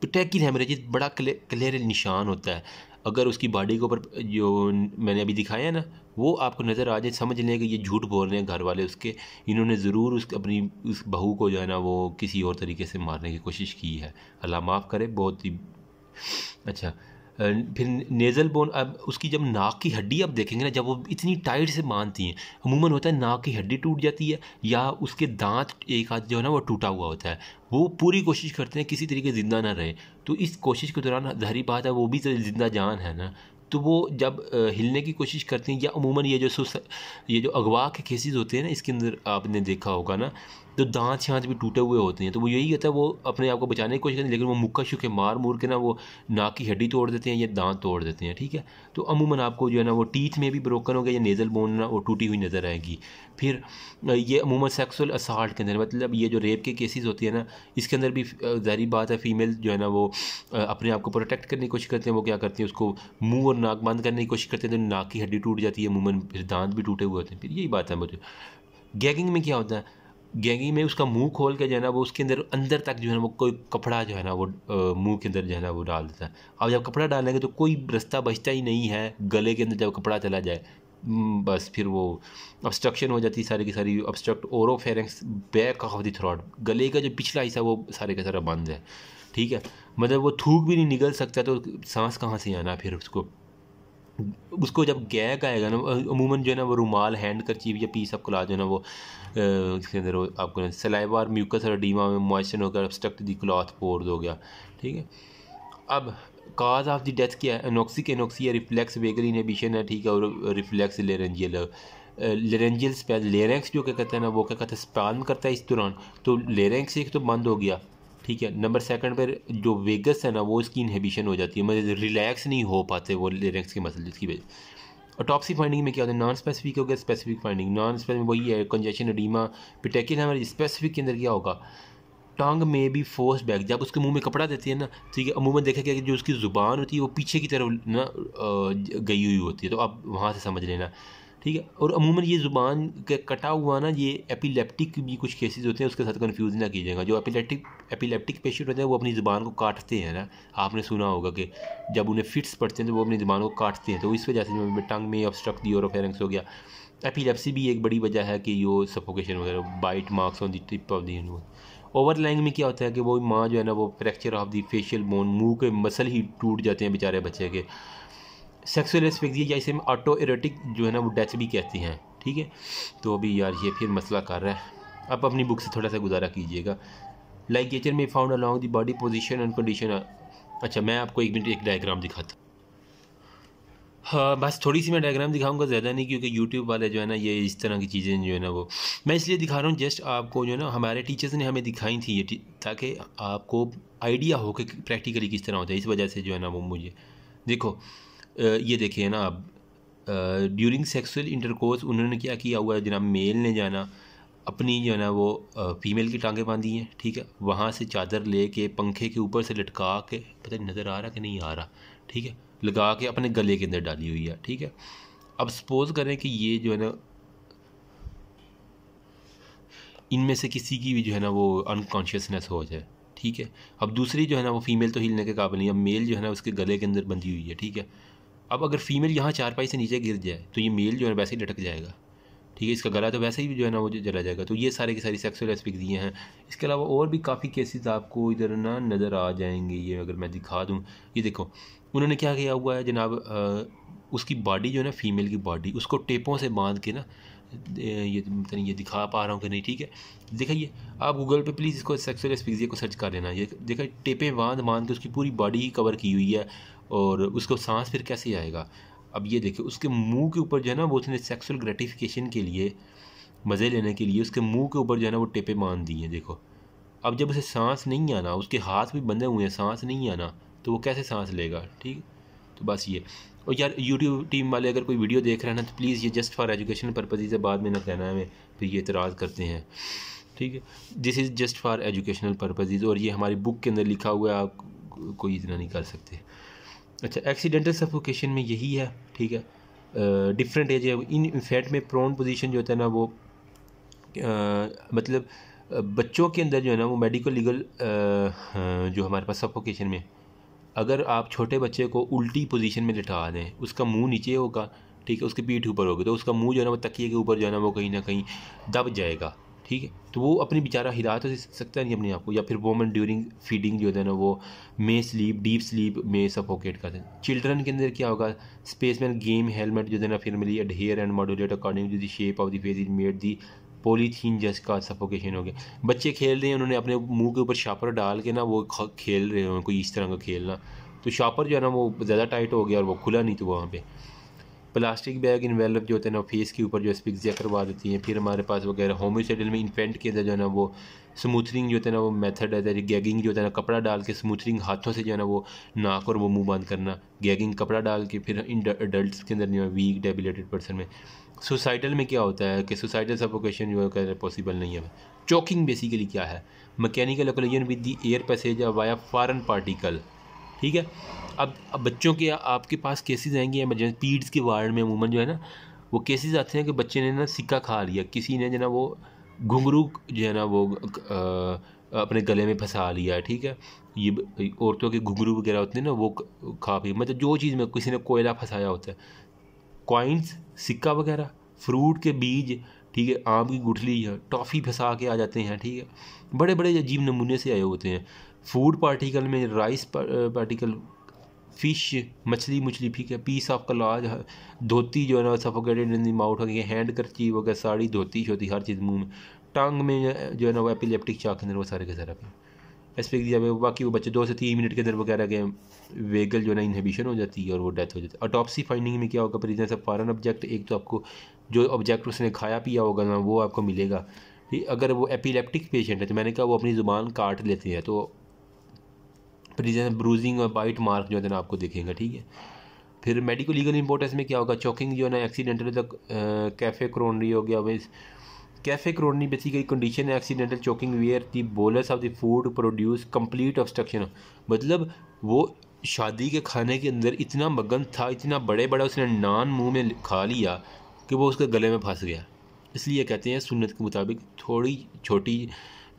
पिटेकिल हेमरेजिस बड़ा क्लियर निशान होता है अगर उसकी बॉडी के ऊपर जो मैंने अभी दिखाया है ना वो आपको नज़र आ जाए समझ लें कि ये झूठ बोल रहे हैं घर वाले उसके इन्होंने ज़रूर उस अपनी उस बहू को जो है ना वो किसी और तरीके से मारने की कोशिश की है अल्लाह माफ़ करे बहुत ही अच्छा फिर नेज़ल बोन अब उसकी जब नाक की हड्डी आप देखेंगे ना जब वो इतनी टाइट से बांधती हैं अमूमन होता है नाक की हड्डी टूट जाती है या उसके दांत एक हाथ जो है ना वो टूटा हुआ होता है वो पूरी कोशिश करते हैं किसी तरीके ज़िंदा ना रहे तो इस कोशिश के दौरान जहरी बात है वो भी ज़िंदा जान है ना तो वो जब हिलने की कोशिश करते हैं या अमूमन ये जो ये जो अगवा के केसेस होते हैं ना इसके अंदर आपने देखा होगा ना जो दांत छाँच भी टूटे हुए होते हैं तो वो यही होता है वो अपने आप को बचाने की कोशिश करते हैं लेकिन वो मुक्का शुके मार मूर के ना वो नाक की हड्डी तोड़ देते हैं या दांत तोड़ देते हैं ठीक है तो अमूमन आपको जो है ना वो टीथ में भी ब्रोकन हो गया या नेज़ल बोन ना वो टूटी हुई नज़र आएगी फिर ये अमूमन सेक्सुअल असाल्ट के अंदर मतलब ये जो रेप के केसेज होते हैं ना इसके अंदर भी जहरी बात है फीमेल जो है ना वो अपने आप को प्रोटेक्ट करने की कोशिश करते हैं वो क्या करते हैं उसको मुँह और नाक बंद करने की कोशिश करते हैं तो नाक की हड्डी टूट जाती है अमूमन फिर दांत भी टूटे हुए होते हैं फिर यही बात है मुझे गैगिंग में क्या होता है गैंगी में उसका मुंह खोल के जो है ना वो उसके अंदर अंदर तक जो है ना वो कोई कपड़ा जो है ना वो मुंह के अंदर जो है ना वो डाल देता है अब जब कपड़ा डालेंगे तो कोई रास्ता बचता ही नहीं है गले के अंदर जब कपड़ा चला जाए बस फिर वो ऑब्स्ट्रक्शन हो जाती है सारी की सारी obstruct oropharynx back of the throat गले का जो पिछला हिस्सा वो सारे का सारा बंद है ठीक है मतलब वो थूक भी नहीं निकल सकता तो सांस कहाँ से आना फिर उसको उसको जब गैग आएगा ना अमूमन जो है ना वो रुमाल हैंड करचीफ या पीस आपको ला जो है ना वो इसके अंदर आपको सलाइवा म्यूकस और डीमा में मॉइस्चर होकर स्टक्ट दी क्लॉथ पोर्स हो गया ठीक है अब काज ऑफ द डेथ क्या है anoxic anoxia reflex vagal inhibition है ठीक है और reflex laryngeal laryngeal spasm larynx जो क्या कहते हैं ना वो क्या कहते हैं स्पान करता है इस दौरान तो लेरेंक्स एक तो बंद हो गया ठीक है नंबर सेकंड पर जो वेगस है ना वो इसकी इनहेबिशन हो जाती है मतलब रिलैक्स नहीं हो पाते वो रिलैक्स के मसल जिसकी वजह अटॉपसी फाइंडिंग में क्या होता है नॉन स्पेसिफिक हो गया स्पेसिफिक फाइंडिंग नॉन स्पेसिफिक वही है कंजेशन एडीमा पिटेकिन हमारे स्पेसिफिक के अंदर क्या होगा टांग में भी फोर्स बैक जब उसके मुंह में कपड़ा देती है ना ठीक है अमूमन देखा गया कि जो उसकी ज़ुबान होती है वो पीछे की तरफ ना गई हुई होती है तो आप वहाँ से समझ लेना ठीक है और अमूमन ये ज़ुबान का कटा हुआ ना ये एपिलेप्टिक भी कुछ केसेस होते हैं उसके साथ कन्फ्यूज़ ना कीजिएगा जो एपिलेप्टिक एपिलेप्टिक पेशेंट होते हैं वो अपनी ज़ुबान को काटते हैं ना आपने सुना होगा कि जब उन्हें फिट्स पड़ते हैं तो वो अपनी ज़ुबान को काटते हैं तो इस वजह से टंग में और यूरोफेरेंस हो गया एपिलेप्सी भी एक बड़ी वजह है कि यो सफोकेशन वगैरह bite marks on the tip of the लैंग में क्या होता है कि वो माँ जो है ना वो fracture of the facial bone मुंह के मसल ही टूट जाते हैं बेचारे बच्चे के सेक्सुअल एस्पेक्सिया या इसे ऑटो एरोटिक जो है ना वो डेथ भी कहते हैं ठीक है तो अभी यार ये फिर मसला कर रहा है आप अपनी बुक से थोड़ा सा गुजारा कीजिएगा लाइक नेचर में found along the body position and condition अच्छा मैं आपको एक मिनट एक डायग्राम दिखाता हाँ बस थोड़ी सी मैं डायग्राम दिखाऊंगा ज़्यादा नहीं क्योंकि यूट्यूब वाले जो है ना ये इस तरह की चीज़ें जो है ना वो मैं इसलिए दिखा रहा हूँ जस्ट आपको जो है ना हमारे टीचर्स ने हमें दिखाई थी ये ताकि आपको आइडिया हो कि प्रैक्टिकली किस तरह होता है इस वजह से जो है ना वो मुझे देखो ये देखिए ना आप ड्यूरिंग सेक्सुअल इंटरकोर्स उन्होंने क्या किया हुआ है जनाब मेल ने जाना अपनी जो है ना वो फीमेल की टांगें बांधी हैं ठीक है वहाँ से चादर ले के पंखे के ऊपर से लटका के पता नहीं नज़र आ रहा कि नहीं आ रहा ठीक है लगा के अपने गले के अंदर डाली हुई है ठीक है अब सपोज़ करें कि ये जो है ना इनमें से किसी की भी जो है ना वो अनकॉन्शियसनेस हो जाए ठीक है अब दूसरी जो है ना वो फीमेल तो हिलने के काबिल नहीं अब मेल जो है ना उसके गले के अंदर बंधी हुई है ठीक है अब अगर फीमेल यहाँ चारपाई से नीचे गिर जाए तो ये मेल जो है वैसे ही लटक जाएगा ठीक है इसका गला तो वैसे ही जो है ना वो जला जाएगा तो ये सारे के सारे सेक्सुअल एस्पेक्ट दिए हैं इसके अलावा और भी काफ़ी केसेस आपको इधर ना नज़र आ जाएंगे ये अगर मैं दिखा दूँ ये देखो उन्होंने क्या किया हुआ है जनाब उसकी बॉडी जो है ना फीमेल की बॉडी उसको टेपों से बांध के ना ये मतलब ये दिखा पा रहा हूँ कि नहीं ठीक है ये आप गूगल पे प्लीज़ इसको सेक्सुअल एस्पिक्सिया को सर्च कर लेना ये देखिए टेपें बांध बांध के उसकी पूरी बॉडी ही कवर की हुई है और उसको सांस फिर कैसे आएगा अब ये देखिए उसके मुंह के ऊपर जो है ना वो उसने सेक्सुअल ग्रेटिफिकेशन के लिए मज़े लेने के लिए उसके मुंह के ऊपर जो है ना वो टेपे मान दी हैं देखो अब जब उसे सांस नहीं आना उसके हाथ भी बंधे हुए हैं सांस नहीं आना तो वो कैसे सांस लेगा ठीक तो बस ये और यार यूट्यूब टीम वाले अगर कोई वीडियो देख रहे हैं ना तो प्लीज़ ये जस्ट फॉर एजुकेशन पर्पज़ से बाद में ना कहना है फिर ये इतराज़ करते हैं ठीक है this is just for educational purpose और ये हमारी बुक के अंदर लिखा हुआ है आप कोई इतना नहीं कर सकते अच्छा एक्सीडेंटल सफोकेशन में यही है ठीक है डिफरेंट एज है इन इफेक्ट में प्रोन पोजीशन जो होता है ना वो आ, मतलब बच्चों के अंदर जो है ना वो मेडिकल लीगल जो हमारे पास सफोकेशन में अगर आप छोटे बच्चे को उल्टी पोजीशन में लिटा दें उसका मुंह नीचे होगा ठीक है उसकी पीठ ऊपर होगी तो उसका मुंह जो है ना वो तकिए के ऊपर जो है ना वो कहीं ना कहीं दब जाएगा ठीक है तो वो अपनी बेचारा हिला तो सकता नहीं अपने आप को या फिर वोमन ड्यूरिंग फीडिंग जो है ना वो मे स्लीप डीप स्लीप में सफोकेट करते हैं चिल्ड्रन के अंदर क्या होगा स्पेस मैन गेम हेलमेट जो है ना फिर adhere and modulate according to the shape of the face is made the polythene जस का सफोकेशन हो गया बच्चे खेल रहे हैं उन्होंने अपने मुंह के ऊपर शापर डाल के ना वो खेल रहे हैं कोई इस तरह का खेलना तो शापर जो है ना वो ज़्यादा टाइट हो गया और वो खुला नहीं था तो वहाँ पर प्लास्टिक बैग इन्वेल्प जो होते हैं ना फेस के ऊपर जो है स्पिक्जिया करवा देती हैं फिर हमारे पास वगैरह होम्योसेडल में इन्फेंट के अंदर जो है ना वो स्मूथनिंग जो है ना वो मेथड है गैगिंग जो होता है ना कपड़ा डाल के स्मूथनिंग हाथों से जो है ना वो नाक और वो मुंह बंद करना गैगिंग कपड़ा डाल के फिर इन अडल्ट के अंदर जो है वीक डेबिलेटेड पर्सन में सोसाइटल में क्या होता है कि सोसाइटल सफोकेशन जो है पॉसिबल नहीं है चॉकिंग बेसिकली क्या है mechanical occlusion with the air passage via foreign particle ठीक है अब अब बच्चों के आपके पास केसेस आएंगे एमरजेंसी पीड्स के वार्ड में अमूमन जो है ना वो केसेस आते हैं कि बच्चे ने ना सिक्का खा लिया किसी ने जो ना वो घुंघरू जो है ना वो आ, अपने गले में फंसा लिया ठीक है ये औरतों के घुंघरू वगैरह होते हैं ना वो खा पी मतलब जो चीज़ में किसी ने कोयला फंसाया होता है कॉइन्स सिक्का वगैरह फ्रूट के बीज ठीक है आम की गुठली या टॉफ़ी फंसा के आ जाते हैं ठीक है बड़े बड़े अजीब नमूने से आए होते हैं फूड पार्टिकल में राइस पार्टिकल फिश मछली मुछली फीके है पीस ऑफ कलाज धोती जो है ना सफोकेटेड इन माउथ हो गई हैंड करची वगैरह साड़ी धोती शोती हर चीज़ मुंह में टांग में जो है ना वो एपिलेप्टिक चाक के अंदर वो सारे के सारा एस्पेक्ट दिया बाकी वो बच्चे दो से तीन मिनट के अंदर वगैरह के वेगल जो है ना इनहेबिशन हो जाती है और वो डेथ हो जाती है अटॉपसी फाइंडिंग में क्या होगा प्रेजेंस ऑफ फॉरन ऑब्जेक्ट एक तो आपको जो ऑब्जेक्ट उसने खाया पिया होगा ना वो आपको मिलेगा अगर वो एपिलेप्टिक पेशेंट है तो मैंने कहा वो अपनी ज़ुबान काट लेते हैं तो प्रिजन ब्रूजिंग और बाइट मार्क जो है ना आपको देखेंगे ठीक है फिर मेडिकल लीगल इंपॉर्टेंस में क्या होगा चौकिंग जो है ना एक्सीडेंटल तक कैफे क्रोनरी हो गया was cafe coronary basically condition है accidental choking where the bolus of the food produce complete obstruction मतलब वो शादी के खाने के अंदर इतना मगन था इतना बड़े बड़े उसने नान मुंह में खा लिया कि वो उसके गले में फंस गया इसलिए कहते हैं सुन्नत के मुताबिक थोड़ी छोटी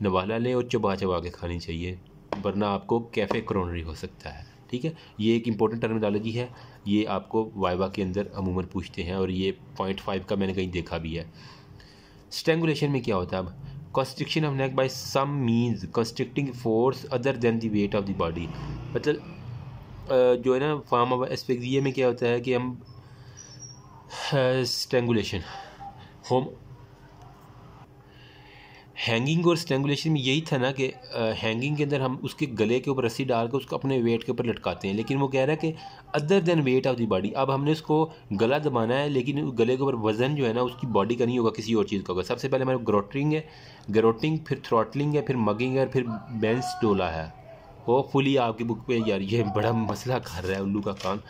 नवाला लें और चबा चबा के खानी चाहिए वरना आपको कैफ़े क्रोनरी हो सकता है ठीक है ये एक इंपॉर्टेंट टर्मिनोलॉजी है ये आपको वाइवा के अंदर अमूमन पूछते हैं और ये पॉइंट फाइव का मैंने कहीं देखा भी है स्ट्रेंगुलेशन में क्या होता है अब constriction of neck by some means constricting force other than the weight of the body मतलब जो है ना फॉर्म ऑफ एस्पेक्जिया में क्या होता है कि हम स्ट्रेंगुलेशन होम हैंगिंग और स्ट्रेंगुलेशन में यही था ना कि हैंगिंग के अंदर हम उसके गले के ऊपर रस्सी डाल के उसको अपने वेट के ऊपर लटकाते हैं लेकिन वो कह रहा है कि other than weight of the body अब हमने उसको गला दबाना है लेकिन गले के ऊपर वजन जो है ना उसकी बॉडी का नहीं होगा किसी और चीज़ का होगा सबसे पहले हमारे ग्रोटरिंग है ग्रोटिंग फिर थ्रॉटलिंग है फिर मगिंग है फिर बेंस डोला है होपफुली आपकी बुक पे यार ये बड़ा मसला कर रहा है उल्लू का काम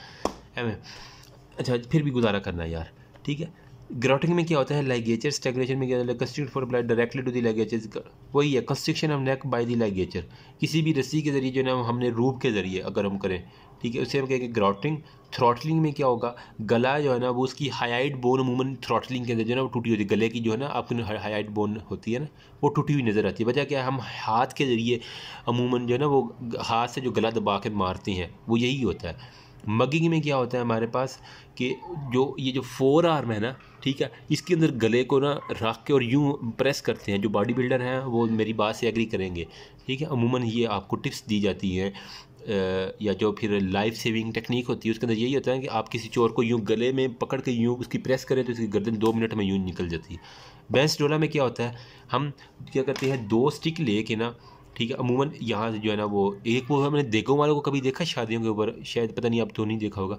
अच्छा फिर भी गुजारा करना है यार ठीक है ग्राउटिंग में क्या होता है लाइगेचर स्टेगनेशन में क्या होता है constrict for blood directly to the ligature वही है constriction of neck by the ligature किसी भी रस्सी के जरिए जो है ना हमने रूप के जरिए अगर हम करें ठीक है उसे हम कहेंगे ग्राउटिंग थ्रॉटलिंग में क्या होगा गला जो है ना वो उसकी हाइट बोन अमूमन थ्रॉटलिंग के अंदर जो है ना वो टूटी होती है गले की जो है ना आपकी हाइट बोन होती है ना वो टूटी हुई नज़र आती है वजह क्या है हम हाथ के ज़रिए अमूमन जो है ना वो हाथ से जो गला दबा के मारते हैं वो यही होता है मगिंग में क्या होता है हमारे पास कि जो ये जो फोर आर्म है ना ठीक है इसके अंदर गले को ना रख के और यूँ प्रेस करते हैं जो बॉडी बिल्डर हैं वो मेरी बात से एग्री करेंगे ठीक है अमूमन ये आपको टिप्स दी जाती हैं या जो फिर लाइफ सेविंग टेक्निक होती है उसके अंदर यही होता है कि आप किसी चोर को यूँ गले में पकड़ के यूँ उसकी प्रेस करें तो उसकी गर्दन दो मिनट में यूँ निकल जाती है बैंस डोला में क्या होता है हम क्या करते हैं दो स्टिक ले के ना ठीक है अमूमन यहाँ से जो है ना वो एक वो मैंने देखो वालों को कभी देखा शादियों के ऊपर शायद पता नहीं आप तो नहीं देखा होगा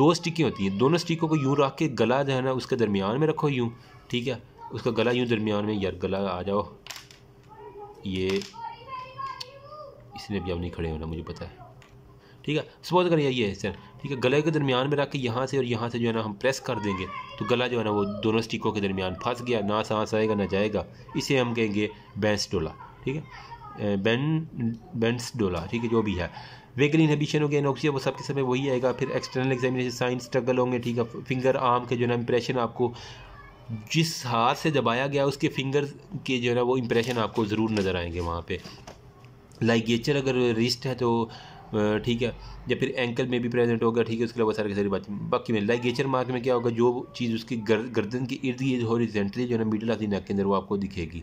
दो स्टिकें होती हैं दोनों स्टिकों को यूँ रख के गला जो है ना उसके दरमियान में रखो यूँ ठीक है उसका गला यूँ दरमियान में यार गला आ जाओ ये इसने भी अब नहीं खड़े होना मुझे पता है ठीक है सपोज करें ये है सर ठीक है गले के दरमियान में रख के यहाँ से और यहाँ से जो है ना हम प्रेस कर देंगे तो गला जो है ना वो दोनों स्टिकों के दरमियान फंस गया ना सांस आएगा ना जाएगा इसे हम कहेंगे बैंस डोला ठीक है बेन बेंस डोला ठीक है जो भी है वेकल इनहबिशन हो गया इनोक्सिया वो सब के समय वही आएगा फिर एक्सटर्नल एग्जामिनेशन साइंस स्ट्रगल होंगे ठीक है फिंगर आर्म के जो ना इम्प्रेशन आपको जिस हाथ से दबाया गया उसके फिंगर के जो है ना वो इंप्रेशन आपको ज़रूर नज़र आएंगे वहाँ पर लाइगेचर अगर रिस्ट है तो ठीक है या फिर एंकल में भी प्रेजेंट होगा ठीक है उसके अलावा सारी सारी बात बाकी में लाइगेचर मार्क में क्या होगा जो चीज़ उसकी गर्दन के इर्द गिर्द रिजेंटली जो है ना ऑफ दी नेक के अंदर वो आपको दिखेगी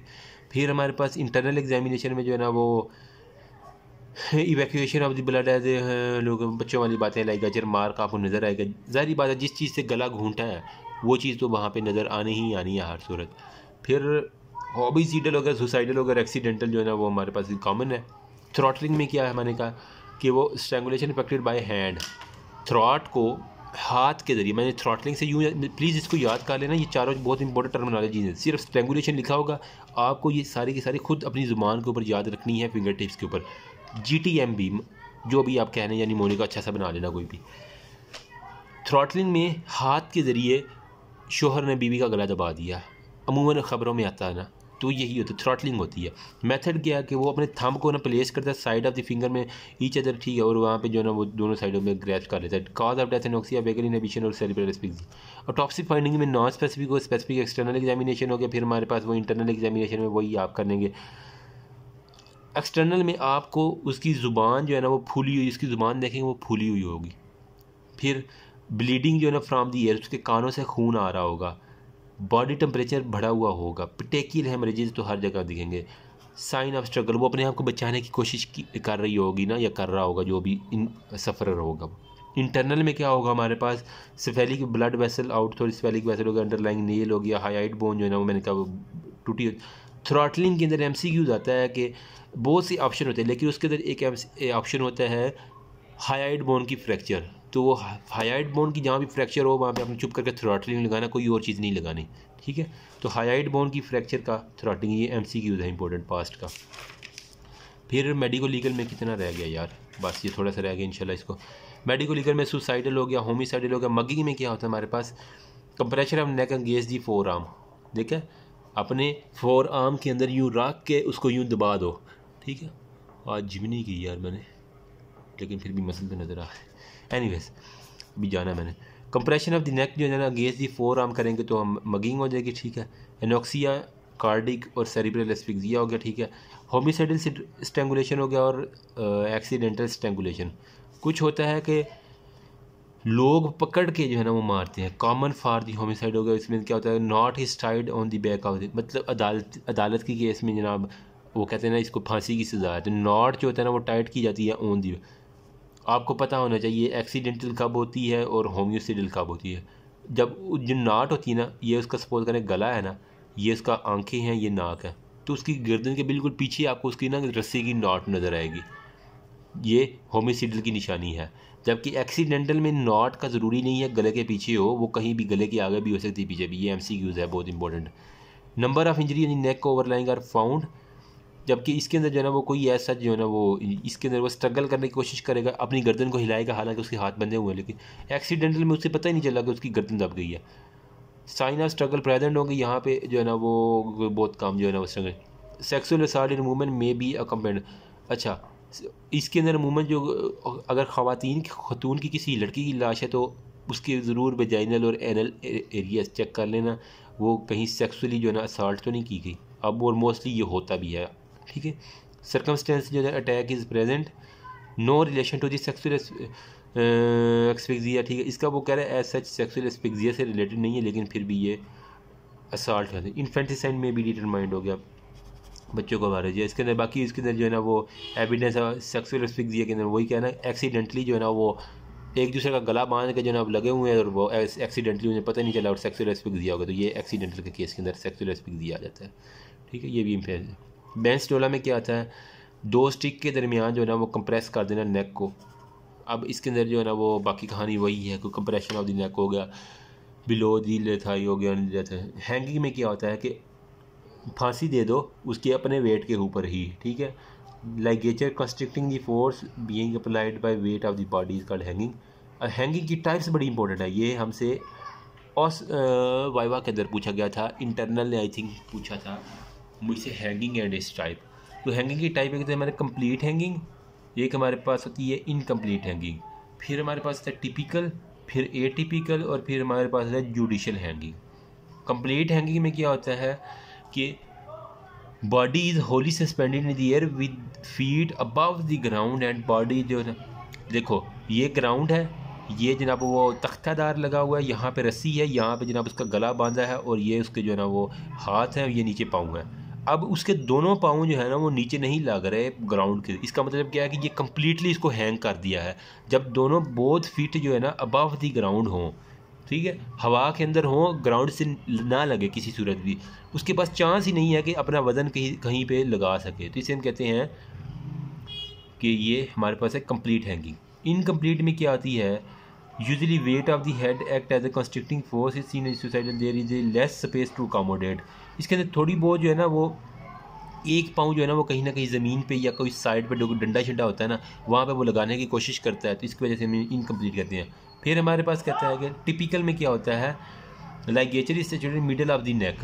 फिर हमारे पास इंटरनल एग्जामिनेशन में जो है ना वो evacuation of the blood as लोग बच्चों वाली बातें लाइक गजर मार्क आपको नज़र आएगा जारी बात है जिस चीज़ से गला घूंटा है वो चीज़ तो वहाँ पर नज़र आनी ही आनी है हर सूरत फिर सीडल अगर सुसाइडल अगर एक्सीडेंटल जो है ना वो हमारे पास कॉमन है थ्रॉटलिंग में क्या है मैंने कहा कि वो strangulation effected by hand throat को हाथ के ज़रिए मैंने थ्रॉटलिंग से यूँ प्लीज़ इसको याद कर लेना ये चारों बहुत इंपॉर्टेंट टर्मिनोलॉजी है सिर्फ स्ट्रेंगुलेशन लिखा होगा आपको ये सारी की सारी खुद अपनी ज़ुबान के ऊपर याद रखनी है फिंगर टिप्स के ऊपर जी टी एम बी जो भी आप कह रहे हैं यानी मोनिका अच्छा सा बना लेना कोई भी थ्रॉटलिंग में हाथ के ज़रिए शोहर ने बीवी का गला दबा दिया अमूमन ख़बरों में आता है ना तो यही होता है थ्रॉटलिंग होती है मेथड क्या है कि वो अपने थंब को ना प्लेस करता है साइड ऑफ द फिंगर में ईच अदर ठीक है और वहाँ पे जो है ना वो दोनों साइडों में ग्रैप कर लेता है cause of death anoxia vagal inhibition और सेरिब्रल और टॉक्सिक फाइंडिंग में नॉन स्पेसिफिक और स्पेसिफिक एक्सटर्नल एग्जामिनेशन हो गया फिर हमारे पास वो इंटरनल एग्जामिनेशन में वही आप करेंगे एक्सटर्नल में आपको उसकी ज़ुबान जो है ना वो फूली हुई उसकी ज़ुबान देखेंगे वो फूली हुई होगी फिर ब्लीडिंग जो है ना फ्राम दी एयर उसके कानों से खून आ रहा होगा बॉडी टेम्परेचर बढ़ा हुआ होगा पिटेकिल हेमरेजेस तो हर जगह दिखेंगे साइन ऑफ स्ट्रगल वो अपने आप को बचाने की कोशिश की कर रही होगी ना या कर रहा होगा जो भी इन सफरर होगा इंटरनल में क्या होगा हमारे पास सफेलिक ब्लड वेसल आउट थोड़ी तो सफेलिक वेसल होगी अंडरलाइंग नील होगी हाइट बोन जो है ना वो मैंने कहा टूटी थ्रॉटलिंग के अंदर एम आता है कि बहुत से ऑप्शन होते हैं लेकिन उसके अंदर एक ऑप्शन होता है हाइट बोन की फ्रैक्चर तो वो हाइड बोन की जहाँ भी फ्रैक्चर हो वहाँ पे आपने चुप करके थ्रॉटलिंग लगाना कोई और चीज़ नहीं लगानी ठीक है तो हाइड बोन की फ्रैक्चर का थ्रॉटलिंग ये एम सी है इंपॉर्टेंट पास्ट का फिर मेडिको लीगल में कितना रह गया यार बस ये थोड़ा सा रह गया इनशाला इसको मेडिको लीगल में सुसाइडल हो गया होमिसाइडल हो गया मगिंग में क्या होता है हमारे पास कंप्रेशन ऑफ नेक अंगेज दी फोर आर्म ठीक है अपने फोर आर्म के अंदर यूँ रख के उसको यूँ दबा दो ठीक है आज जिम नहीं की यार मैंने लेकिन फिर भी मसल पर नज़र आया एनी वेज भी जाना मैंने कंप्रेशन ऑफ द नेक जो है ना अगेंस्ट दी फोर आर्म करेंगे तो हम मगिंग हो जाएगी ठीक है एनोक्सिया कार्डिक और सेरिब्रल एस्पिक्सिया हो गया ठीक है होमिसाइडल स्टेंगुलेशन हो गया और एक्सीडेंटल uh, स्टेंगुलेशन कुछ होता है कि लोग पकड़ के जो है ना वो मारते हैं कॉमन फॉर दी होमिसाइड हो गया इसमें क्या होता है नॉट ही tied on the back of the मतलब अदालत अदालत की केस में जनाब वो कहते हैं ना इसको फांसी की सज़ा है तो नॉट जो होता है ना वो टाइट की जाती है ऑन दी आपको पता होना चाहिए एक्सीडेंटल कब होती है और होम्योसिडल कब होती है जब जो नाट होती है ना ये उसका सपोज करें गला है ना ये उसका आंखें हैं ये नाक है तो उसकी गर्दन के बिल्कुल पीछे आपको उसकी ना रस्सी की नाट नज़र आएगी ये होम्योसिडल की निशानी है जबकि एक्सीडेंटल में नॉट का ज़रूरी नहीं है गले के पीछे हो वो कहीं भी गले के आगे भी हो सकती है पीछे भी ये एम है बहुत इंपॉर्टेंट नंबर ऑफ़ इंजरी यानी नेक ओवरलाइंग आर फाउंड जबकि इसके अंदर जो है ना वो कोई ऐसा जो है ना वो इसके अंदर वो स्ट्रगल करने की कोशिश करेगा अपनी गर्दन को हिलाएगा हालांकि उसके हाथ बंधे हुए हैं लेकिन एक्सीडेंटल में उसे पता ही नहीं चला कि उसकी गर्दन दब गई है साइना स्ट्रगल प्रेजेंट होंगे यहाँ पे जो है ना वो बहुत काम जो है ना वो struggle sexual assault in women may be accompanied अच्छा इसके अंदर वूमन जो अगर ख़वान खतून की किसी लड़की की लाश है तो उसके ज़रूर बेजाइनल और एनल एरिया चेक कर लेना वो कहीं सेक्सुअली जो है ना असाल्ट तो नहीं की गई अब और मोस्टली ये होता भी है ठीक है सर्कमस्टेंस जो attack is present no relation to the sexual asphyxia ठीक है इसका वो कह रहा है एज सच सेक्सुअल एक्सपिक्जिया से रिलेटेड नहीं है लेकिन फिर भी ये असाल्ट है इन्फेंटिसाइड में भी डिटरमाइंड हो गया बच्चों को बारे इसके अंदर बाकी इसके अंदर जो है ना वो एविडेंस सेक्सुअल एक्सपिक्जिया के अंदर वही कहना एक्सीडेंटली जो है ना वो एक दूसरे का गला बांध के जो ना लगे हुए हैं और वो एक्सीडेंटली उन्हें पता नहीं चला और सेक्सुअल एक्सपिक्जिया हो गया तो ये एक्सीडेंटल के केस के अंदर सेक्सुअल एक्सपिक्जिया आ जाता है ठीक है ये भी इम्पेयर है बेंस डोला में क्या आता है दो स्टिक के दरमियान जो है ना वो कंप्रेस कर देना नेक को अब इसके अंदर जो है ना वो बाकी कहानी वही है कोई कंप्रेशन ऑफ द नेक हो गया बिलो दी लेथाई हो गया लेथा हैंगिंग में क्या होता है कि फांसी दे दो उसके अपने वेट के ऊपर ही ठीक है ligature constricting the force being applied by weight of the body is called hanging और हैंगिंग की टाइप्स बड़ी इंपॉर्टेंट है ये हमसे और वाइवा के अंदर पूछा गया था इंटरनल ने आई थिंक पूछा था मुझसे हैंगिंग एंड इस टाइप तो हैंगिंग की टाइप एक तो हमारे कंप्लीट हैंगिंग एक हमारे पास होती है इनकम्प्लीट हैंगिंग फिर हमारे पास होता है टिपिकल फिर ए टिपिकल और फिर हमारे पास होता है जुडिशल हैंगिंग कंप्लीट हैंगिंग में क्या होता है कि body is wholly suspended in the air with feet above the ground and body जो देखो ये ग्राउंड है ये जनाब वो तख्तादार लगा हुआ है यहाँ पे रस्सी है यहाँ पे जनाब उसका गला बांधा है और ये उसके जो है ना वो हाथ हैं ये नीचे पाँव है अब उसके दोनों पाँव जो है ना वो नीचे नहीं लग रहे ग्राउंड के इसका मतलब क्या है कि ये कम्प्लीटली इसको हैंग कर दिया है जब दोनों बोथ फीट जो है ना अबव दी ग्राउंड हों ठीक है हवा के अंदर हो ग्राउंड से ना लगे किसी सूरत भी उसके पास चांस ही नहीं है कि अपना वज़न कहीं कहीं पे लगा सके तो इसे हम कहते हैं कि ये हमारे पास है कंप्लीट हैंगिंग इनकम्प्लीट में क्या आती है usually weight of the head act as a constricting force is seen सोसाइटी there is a less space to accommodate इसके अंदर थोड़ी बहुत जो है ना वो एक पाँव जो है ना वो कहीं ना कहीं ज़मीन पे या कोई साइड पे डंडा शंडा होता है ना वहाँ पे वो लगाने की कोशिश करता है तो इसकी वजह से हम इनकम्प्लीट करते हैं फिर हमारे पास कहता है कि टिपिकल में क्या होता है लाइगेचर इससे situated middle of the neck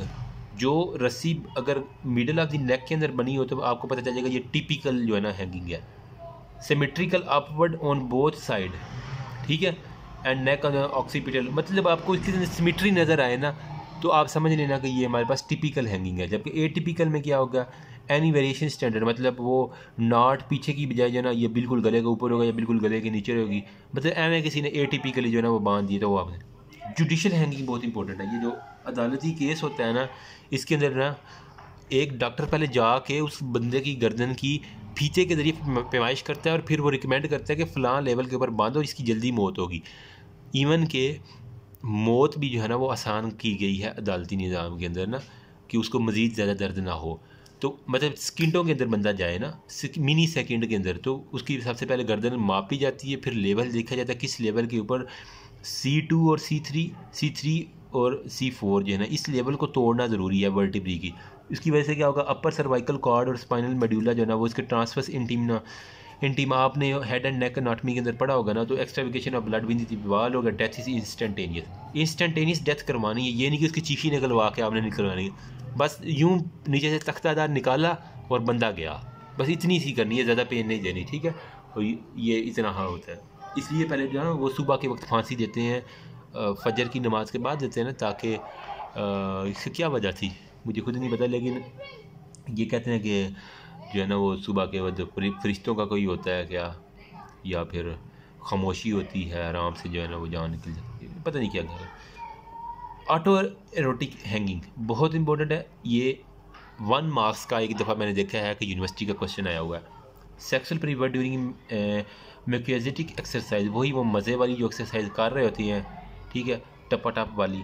जो रस्सी अगर मिडल ऑफ द नेक के अंदर बनी हो तो आपको पता चल जाएगा ये टिपिकल जो है ना हैंगिंग है symmetrical upward on both side ठीक है एंड नेक ऑन ऑक्सीपिटल मतलब आपको इसके अंदर सिमेट्री नज़र आए ना तो आप समझ लेना कि ये हमारे पास टिपिकल हैंगिंग है जबकि ए टिपिकल में क्या होगा एनी वेरिएशन स्टैंडर्ड मतलब वो नॉट पीछे की बजाय जो है ना ये बिल्कुल गले के ऊपर होगा या बिल्कुल गले के नीचे होगी मतलब एम किसी ने ए टिपिकली जो है ना वो बांध दिया तो वो आपने जुडिशल हैंगिंग बहुत इंपॉर्टेंट है ये जो अदालती केस होता है ना इसके अंदर ना एक डॉक्टर पहले जाके उस बंदे की गर्दन की फीते के ज़रिए पेमाइश करता है और फिर वो रिकमेंड करता है कि फ़लाँ लेवल के ऊपर बांधो इसकी जल्दी मौत होगी इवन के मौत भी जो है ना वो आसान की गई है अदालती निज़ाम के अंदर ना कि उसको मज़ीद ज़्यादा दर्द ना हो तो मतलब सेकेंडों के अंदर बंदा जाए ना मिनी सेकेंड के अंदर तो उसकी सबसे पहले गर्दन मापी जाती है फिर लेवल देखा जाता है किस लेवल के ऊपर सी टू और सी थ्री सी थ्री और सी फोर जो है ना इस लेवल को तोड़ना ज़रूरी है वर्टिब्री की इसकी वजह से क्या होगा अपर सर्वाइकल कॉर्ड और स्पाइनल मेड्यूला जो है ना वो इसके ट्रांसफर्स इंटीमना में आपने हेड एंड नेक अनाटमी के अंदर पढ़ा होगा ना तो एक्सट्राविकेशन ऑफ ब्लड भी बवाल होगा death is instantaneous instantaneous death करवानी है ये नहीं कि उसकी चीखी निकलवा के आपने निकलवानी है बस यूं नीचे से तख्तादार निकाला और बंदा गया बस इतनी सी करनी है ज़्यादा पेन नहीं देनी ठीक है और ये इतना हाँ होता है इसलिए पहले जो है ना वो सुबह के वक्त फांसी देते हैं फजर की नमाज के बाद देते हैं ना ताकि इससे क्या वजह थी मुझे खुद नहीं पता लेकिन ये कहते हैं कि जो है ना वो सुबह के वक्त फरिश्तों का कोई होता है क्या या फिर खामोशी होती है आराम से जो है ना वो जान निकल जाती है पता नहीं क्या है ऑटो एरोटिक हैंगिंग बहुत इंपॉर्टेंट है ये वन मार्क्स का एक दफ़ा मैंने देखा है कि यूनिवर्सिटी का क्वेश्चन आया हुआ है सेक्सुअल प्रीवर ड्यूरिंग मेक्योजिटिक एक्सरसाइज वही वो मज़े वाली जो एक्सरसाइज कर रहे होती हैं ठीक है टपा टप वाली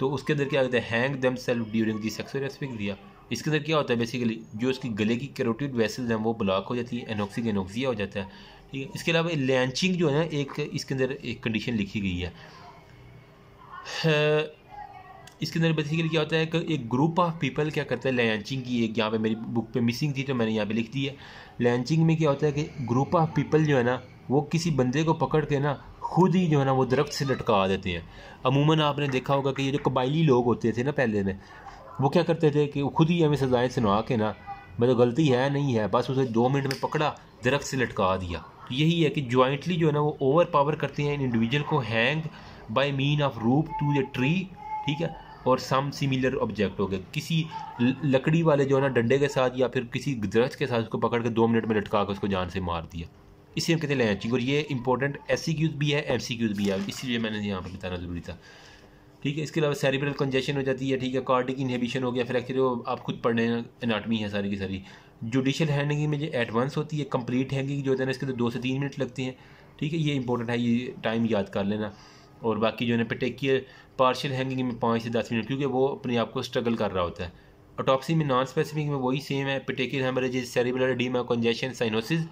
तो उसके अंदर क्या कहते हैं hang them self during the sexual एक्सपिक दिया इसके अंदर क्या होता है बेसिकली जो उसकी गले की कैरोटिड वेसल्स हैं वो ब्लॉक हो जाती है एनोक्सिक एनोक्सिया हो जाता है ठीक है इसके अलावा लैंचिंग जो है ना एक इसके अंदर एक कंडीशन लिखी गई है इसके अंदर बेसिकली क्या होता है कि एक ग्रुप ऑफ पीपल क्या करता है लैंचिंग की एक यहाँ पे मेरी बुक पे मिसिंग थी तो मैंने यहाँ पे लिख दी है लैंचिंग में क्या होता है कि ग्रुप ऑफ पीपल जो है ना वो किसी बंदे को पकड़ के ना खुद ही जो है ना वो दरख्त से लटका देते हैं अमूमन आपने देखा होगा कि ये जो कबायली लोग होते थे ना पहले में वो क्या करते थे कि वो खुद ही हमें सजाएं सुना के ना मतलब गलती है नहीं है बस उसे दो मिनट में पकड़ा दरख्त से लटका दिया तो यही है कि जॉइंटली जो है ना वो ओवर पावर करते हैं इन इंडिविजुअल को hang by mean of rope to the tree ठीक है और सम सिमिलर ऑब्जेक्ट हो गए किसी लकड़ी वाले जो है ना डंडे के साथ या फिर किसी दरख्त के साथ उसको पकड़ के दो मिनट में लटका के उसको जान से मार दिया इसी हम कहते हैं लैंचिंग और ये इंपॉर्टेंट एस भी है एम भी है इसीलिए मैंने यहाँ पर बताना ज़रूरी था ठीक है इसके अलावा सेरिब्रल कंजेशन हो जाती है ठीक है कार्डिक इनहिबिशन हो गया फिर एक्चुअली वो आप खुद पढ़ने अनाटमी एनाटमी है सारी की सारी जुडिशल हैंडिंग में जो एडवांस होती है कंप्लीट हैंगिंग जो होता है ना इसके तो दो से तीन मिनट लगते हैं ठीक है ये इंपॉर्टेंट है ये टाइम याद कर लेना और बाकी जो है पेटेकियर पार्शल हैंगिंग में पाँच से दस मिनट क्योंकि वो अपने आप को स्ट्रगल कर रहा होता है ऑटोपसी में नॉन स्पेसिफिक में वही सेम है petechial haemorrhage cerebral oedema congestion cyanosis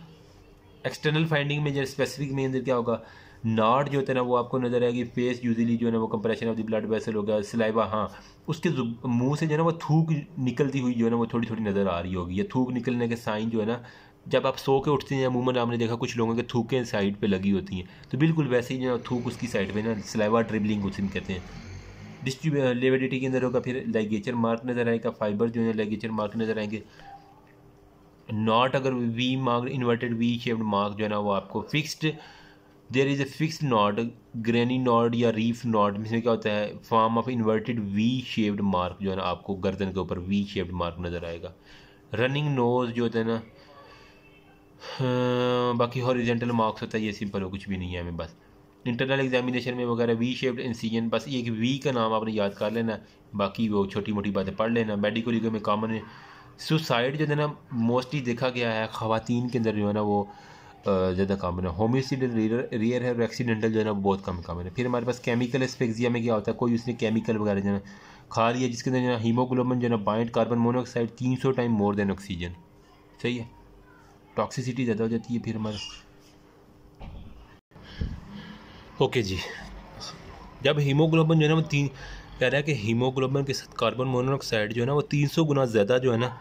external finding में जो स्पेसिफिक में अंदर क्या होगा नाड़ जो होता है ना वो आपको नजर आएगी फेस यूजली जो है ना वो compression of the blood vessel होगा सिलाइवा हाँ उसके मुंह से जो है ना वो थूक निकलती हुई जो है ना वो थोड़ी थोड़ी नज़र आ रही होगी या थूक निकलने के साइन जो है ना जब आप सो के उठते हैं अमूमन आपने देखा कुछ लोगों के थूकें साइड पर लगी होती हैं तो बिल्कुल वैसे ही जो थूक उसकी साइड पर ना सिलाइवा ड्रिबलिंग उसमें कहते हैं डिस्ट्री लेविडिटी के अंदर होगा फिर लेगेचर मार्क नज़र आएगा फाइबर जो है लेगेचर मार्क नज़र आएंगे नॉट अगर V mark inverted V shaped mark जो है ना वो आपको fixed there is a fix knot granny knot या रीफ नॉट जिसमें क्या होता है form of inverted V shaped mark जो है ना आपको गर्दन के ऊपर वी शेप्ड मार्क नज़र आएगा रनिंग नोज जो होता है ना हाँ, बाकी हॉरिजेंटल मार्क्स होता है ये सिंपल हो कुछ भी नहीं है हमें बस इंटरनल एग्जामिनेशन में वगैरह वी शेप्ड इंसीजन बस ये वी का नाम आपने याद कर लेना बाकी वो छोटी मोटी बातें पढ़ लेना मेडिकल में कॉमन सुसाइड जो है ना मोस्टली देखा गया है ख़वान के अंदर जो है ना वो ज़्यादा काम है होमिसिड रेयर है और एक्सीडेंटल जो है ना बहुत कम काम है फिर हमारे पास केमिकल एस्पेक्सिया में क्या होता है कोई उसने केमिकल वगैरह जो है खा लिया जिसके अंदर जो है हीमोग्लोबिन जो है ना बाइंड कार्बन मोनोऑक्साइड तीन सौ टाइम मोर देन ऑक्सीजन सही है टॉक्सिसिटी ज़्यादा हो जाती है फिर हमारा ओके जी जब हीमोग्लोबन जो है ना वो तीन कह रहा है कि हीमोग्लोबन के साथ कार्बन मोनोऑक्साइड जो है ना वो तीन सौ गुना ज़्यादा जो है ना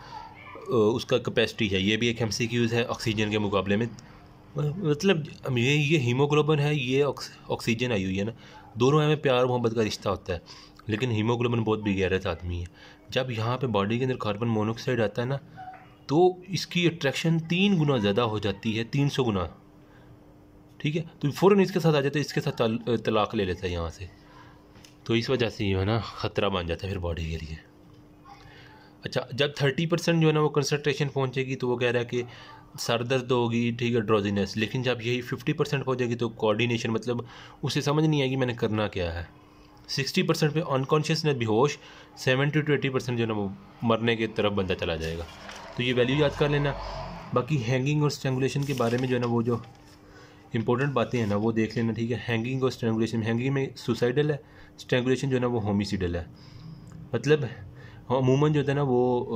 उसका कैपेसिटी है ये भी एक एम है ऑक्सीजन के मुकाबले में मतलब ये ये हीमोग्लोबिन है ये ऑक्सीजन आई हुई है ना दोनों में प्यार मोहब्बत का रिश्ता होता है लेकिन हीमोग्लोबन बहुत बिगैरत आदमी है जब यहाँ पे बॉडी के अंदर कार्बन मोनोक्साइड आता है ना तो इसकी अट्रैक्शन तीन गुना ज़्यादा हो जाती है तीन सौ गुना ठीक है तो फ़ौरन इसके साथ आ जाता है इसके साथ तलाक ले लेता है यहाँ से तो इस वजह से जो है ना ख़तरा बन जाता है फिर बॉडी के लिए अच्छा जब थर्टी परसेंट जो है ना वो कंसनट्रेशन पहुँचेगी तो वो कह रहा है कि सर दर्द तो होगी ठीक है ड्रोजीनेस लेकिन जब यही फिफ्टी परसेंट हो जाएगी तो कोऑर्डिनेशन मतलब उसे समझ नहीं आएगी मैंने करना क्या है सिक्सटी परसेंट पे अनकॉन्शियसनेस भी होश सेवेंटी टू एटी परसेंट जो है ना वो मरने की तरफ बंदा चला जाएगा तो ये वैल्यू याद कर लेना बाकी हैंगिंग और स्ट्रेंगुलेशन के बारे में जो है ना वो जो इंपॉर्टेंट बातें हैं ना वो देख लेना ठीक है हैंगिंग और स्ट्रेंगुलेशन हैंगिंग में सुसाइडल है स्ट्रेंगुलेशन जो है ना वो होमिसिडल है मतलब अमूमन जो है ना वो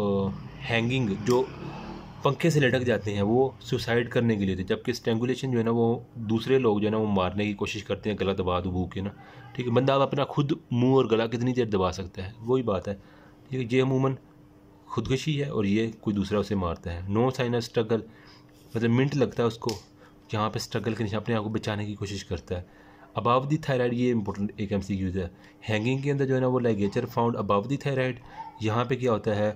हैंगिंग जो पंखे से लटक जाते हैं वो सुसाइड करने के लिए थे जबकि स्ट्रेंगुलेशन जो है ना वो दूसरे लोग जो है ना वो मारने की कोशिश करते हैं गला दबा दबू के ना ठीक है बंदा अपना खुद मुंह और गला कितनी देर दबा सकता है वही बात है ठीक है ये अमूमन खुदकशी है और ये कोई दूसरा उसे मारता है नो साइन ऑफ स्ट्रगल मतलब मिनट लगता है उसको जहाँ पर स्ट्रगल के नीचे अपने आप को बचाने की कोशिश करता है अबाव दी थायराइड ये इंपॉर्टेंट एक एम है हैंगिंग के अंदर जो है ना वो ligature found above the thyroid यहाँ पे क्या होता है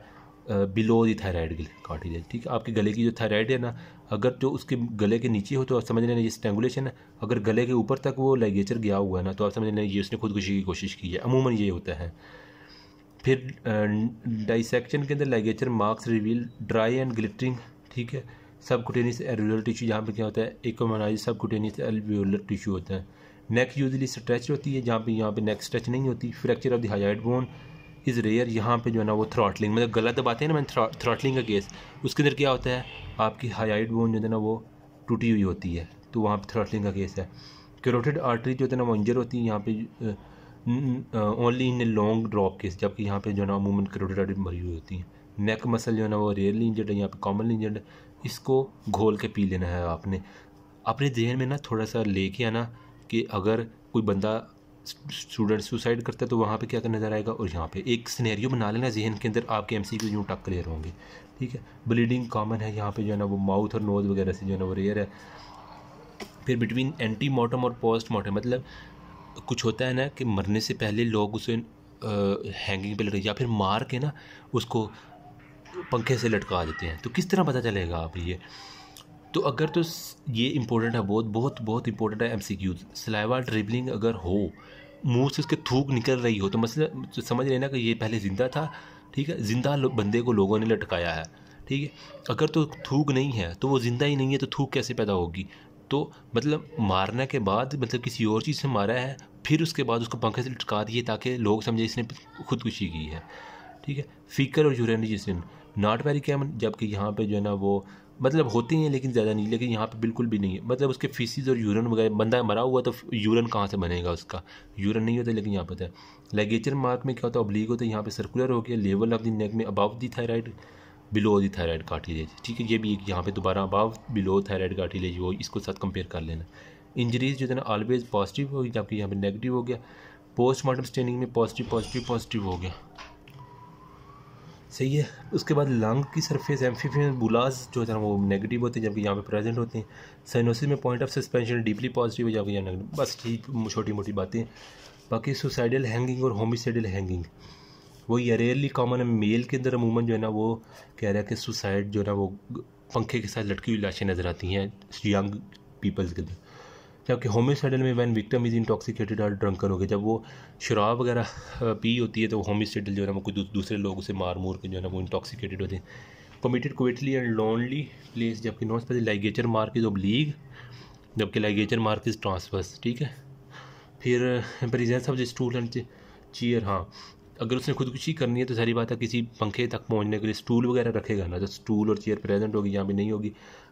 बिलो दी थायराइड कार्टिलेज ठीक है आपके गले की जो थायराइड है ना अगर जो उसके गले के नीचे हो तो आप समझ लेना ये स्टेंगुलेशन है अगर गले के ऊपर तक वो लेगेचर गया हुआ है ना तो आप समझ लेना ये उसने खुदकुशी की कोशिश की है अमूमन ये होता है फिर डाइसेक्शन के अंदर ligature marks reveal dry and glittering ठीक है सब सबकुटेनियस एलवियोलर टिश्यू जहाँ पर क्या होता है एक सब सबकुटेनियस एलवियोलर टिश्यू होता है नेक यूजली स्ट्रेच होती है जहाँ पे यहाँ पे नेक स्ट्रेच नहीं होती fracture of the hyoid bone is rare यहाँ पे जो है ना वो थ्रॉटलिंग मतलब गलत बातें हैं ना मैंने थ्रॉटलिंग का केस उसके अंदर क्या होता है आपकी हाइट बोन जो है ना वो टूटी हुई होती है तो वहाँ पर थ्रॉटलिंग का केस है करोटेड आर्टरी जो है ना वो इंजर होती है यहाँ पे only in long drop case जबकि यहाँ पे जो है ना अमूमन करोटेड आर्टरी भरी हुई होती है नेक मसल जो है ना वो रेयरली इंजर्ड है यहाँ पे कॉमनली इंजर्ड है इसको घोल के पी लेना है आपने अपने जहन में ना थोड़ा सा लेके आना कि अगर कोई बंदा स्टूडेंट सुसाइड करता है तो वहाँ पे क्या करने तो नजर आएगा और यहाँ पे एक सिनेरियो बना लेना जहन के अंदर आपके एम सी यूँ टक क्लियर होंगे ठीक है ब्लीडिंग कॉमन है यहाँ पे जो है ना वो माउथ और नोज वगैरह से जो है ना वो रेयर है फिर बिटवीन एंटी मॉटम और पोस्ट मॉटम मतलब कुछ होता है ना कि मरने से पहले लोग उसे हैंगिंग पे लटक या फिर मार के ना उसको पंखे से लटका देते हैं तो किस तरह पता चलेगा आप ये तो अगर तो ये इंपॉर्टेंट है बहुत बहुत बहुत इंपॉर्टेंट है M C Qs saliva dribbling अगर हो मुंह से उसके थूक निकल रही हो तो मसला तो समझ लेना कि ये पहले ज़िंदा था ठीक है ज़िंदा बंदे को लोगों ने लटकाया है ठीक है अगर तो थूक नहीं है तो वो ज़िंदा ही नहीं है तो थूक कैसे पैदा होगी तो मतलब मारने के बाद मतलब किसी और चीज़ से मारा है फिर उसके बाद उसको पंखे से लटका दिए ताकि लोग समझे इसने खुदकुशी की है ठीक है फीकर और यूरेनिजिसन नॉट वेरी कैमन जबकि यहाँ पे जो है ना वो मतलब होते हैं लेकिन ज़्यादा नहीं लेकिन यहाँ पे बिल्कुल भी नहीं है मतलब उसके फीसिस और यूरन वगैरह बंदा मरा हुआ तो यूरन कहाँ से बनेगा उसका यूरन नहीं होता लेकिन यहाँ पता है लेगेचर मार्क में क्या होता है ओब्लीक होता है यहाँ पर सर्कुलर हो गया लेवल ऑफ दी नेक में above the thyroid below the thyroid cartilage ठीक है ये भी एक यहाँ पर दोबारा अबाव बिलो थायराइड कार्टिलेज वो इसको साथ कंपेयर कर लेना इंजरीज जो है ना ऑलवेज पॉजिटिव होगी जबकि यहाँ पर नेगेटिव हो गया पोस्टमार्टम स्टेनिंग में पॉजिटिव पॉजिटिव पॉजिटिव हो गया सही है उसके बाद लंग की सरफेस एम्फीफियन बुलाज जो है ना वो नेगेटिव होते हैं जबकि यहाँ पे प्रेजेंट होते हैं साइनोसिस में point of suspension deeply positive है जबकि यहाँ बस ठीक छोटी मोटी बातें बाकी सुसाइडल हैंगिंग और होमिसाइडल हैंगिंग वो ये रेयरली कॉमन है मेल के अंदर अमूमन जो है ना वो कह रहा है कि सुसाइड जो है ना वो पंखे के साथ लटकी हुई लाशें नज़र आती हैं यंग पीपल्स के अंदर जबकि होमिसाइडल में वैन विक्टम इज इंटॉक्सिकेटेड और ड्रंक हो जब वो शराब वगैरह पी होती है तो होमिसाइडल जो है ना वो कोई दूसरे लोग उसे मार मूर के जो है ना वो इंटॉक्सिकेटेड होते हैं committed quietly and lonely place जबकि non specific ligature mark is लीग जबकि लाइगेचर मार्क इज ट्रांसफर्स ठीक है फिर presence of the stool and chair हाँ अगर उसने खुदकुशी करनी है तो सारी बात है किसी पंखे तक पहुंचने के लिए स्टूल वगैरह रखेगा ना तो स्टूल और चेयर प्रेजेंट होगी यहाँ भी नहीं होगी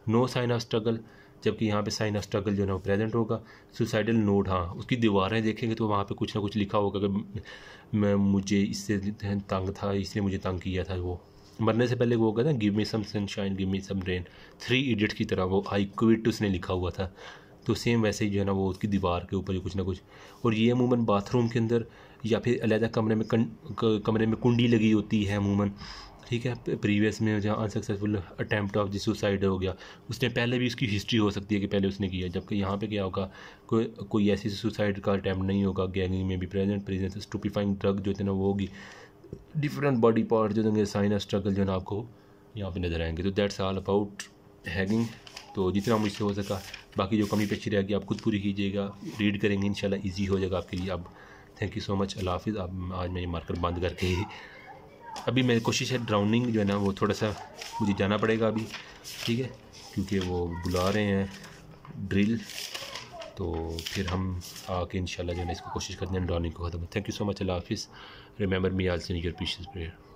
नो साइन ऑफ स्ट्रगल जबकि यहाँ पे साइन ऑफ स्ट्रगल जो है ना प्रेजेंट होगा सुसाइडल नोट हाँ उसकी दीवारें देखेंगे तो वहाँ पे कुछ ना कुछ लिखा होगा कि मैं मुझे इससे तंग था इसलिए मुझे तंग किया था वो मरने से पहले वो होगा ना give me some sunshine give me some rain three idiot की तरह वो आई क्विट उसने लिखा हुआ था तो सेम वैसे ही जो है ना वो उसकी दीवार के ऊपर ही कुछ ना कुछ और ये अमूमन बाथरूम के अंदर या फिर अलहदा कमरे में कमरे में कुंडी लगी होती है अमूमन ठीक है प्रीवियस में जहाँ अनसक्सेसफुल अटैम्प्ट ऑफ जी सुसाइड हो गया उसने पहले भी उसकी हिस्ट्री हो सकती है कि पहले उसने किया जबकि यहाँ पे क्या होगा कोई कोई ऐसी सुसाइड का अटैम्प्ट नहीं होगा गैंगिंग में भी प्रेजेंट प्रेजेंस स्टूपिफाइंग ड्रग जो थे ना वो होगी डिफरेंट बॉडी पार्ट जो देंगे साइन ऑफ स्ट्रगल जो है ना आपको यहाँ पर नज़र आएंगे तो दैट्स ऑल अबाउट हैगिंग तो जितना मुझसे हो सका बाकी जो कमी पेशी रहेगी आप खुद पूरी कीजिएगा रीड करेंगे इंशाल्लाह इजी हो जाएगा आपके लिए अब थैंक यू सो मच अल्लाह हाफिज़ अब आज मैं ये मार्कर बंद करके ही अभी मेरी कोशिश है ड्राउनिंग जो है ना वो थोड़ा सा मुझे जाना पड़ेगा अभी ठीक है क्योंकि वो बुला रहे हैं ड्रिल तो फिर हम आके इन जो है इसको कोशिश करते हैं ड्राउनिंग को ख़त्म थैंक यू सो मच अल्लाह हाफिज़ remember me also your precious prayer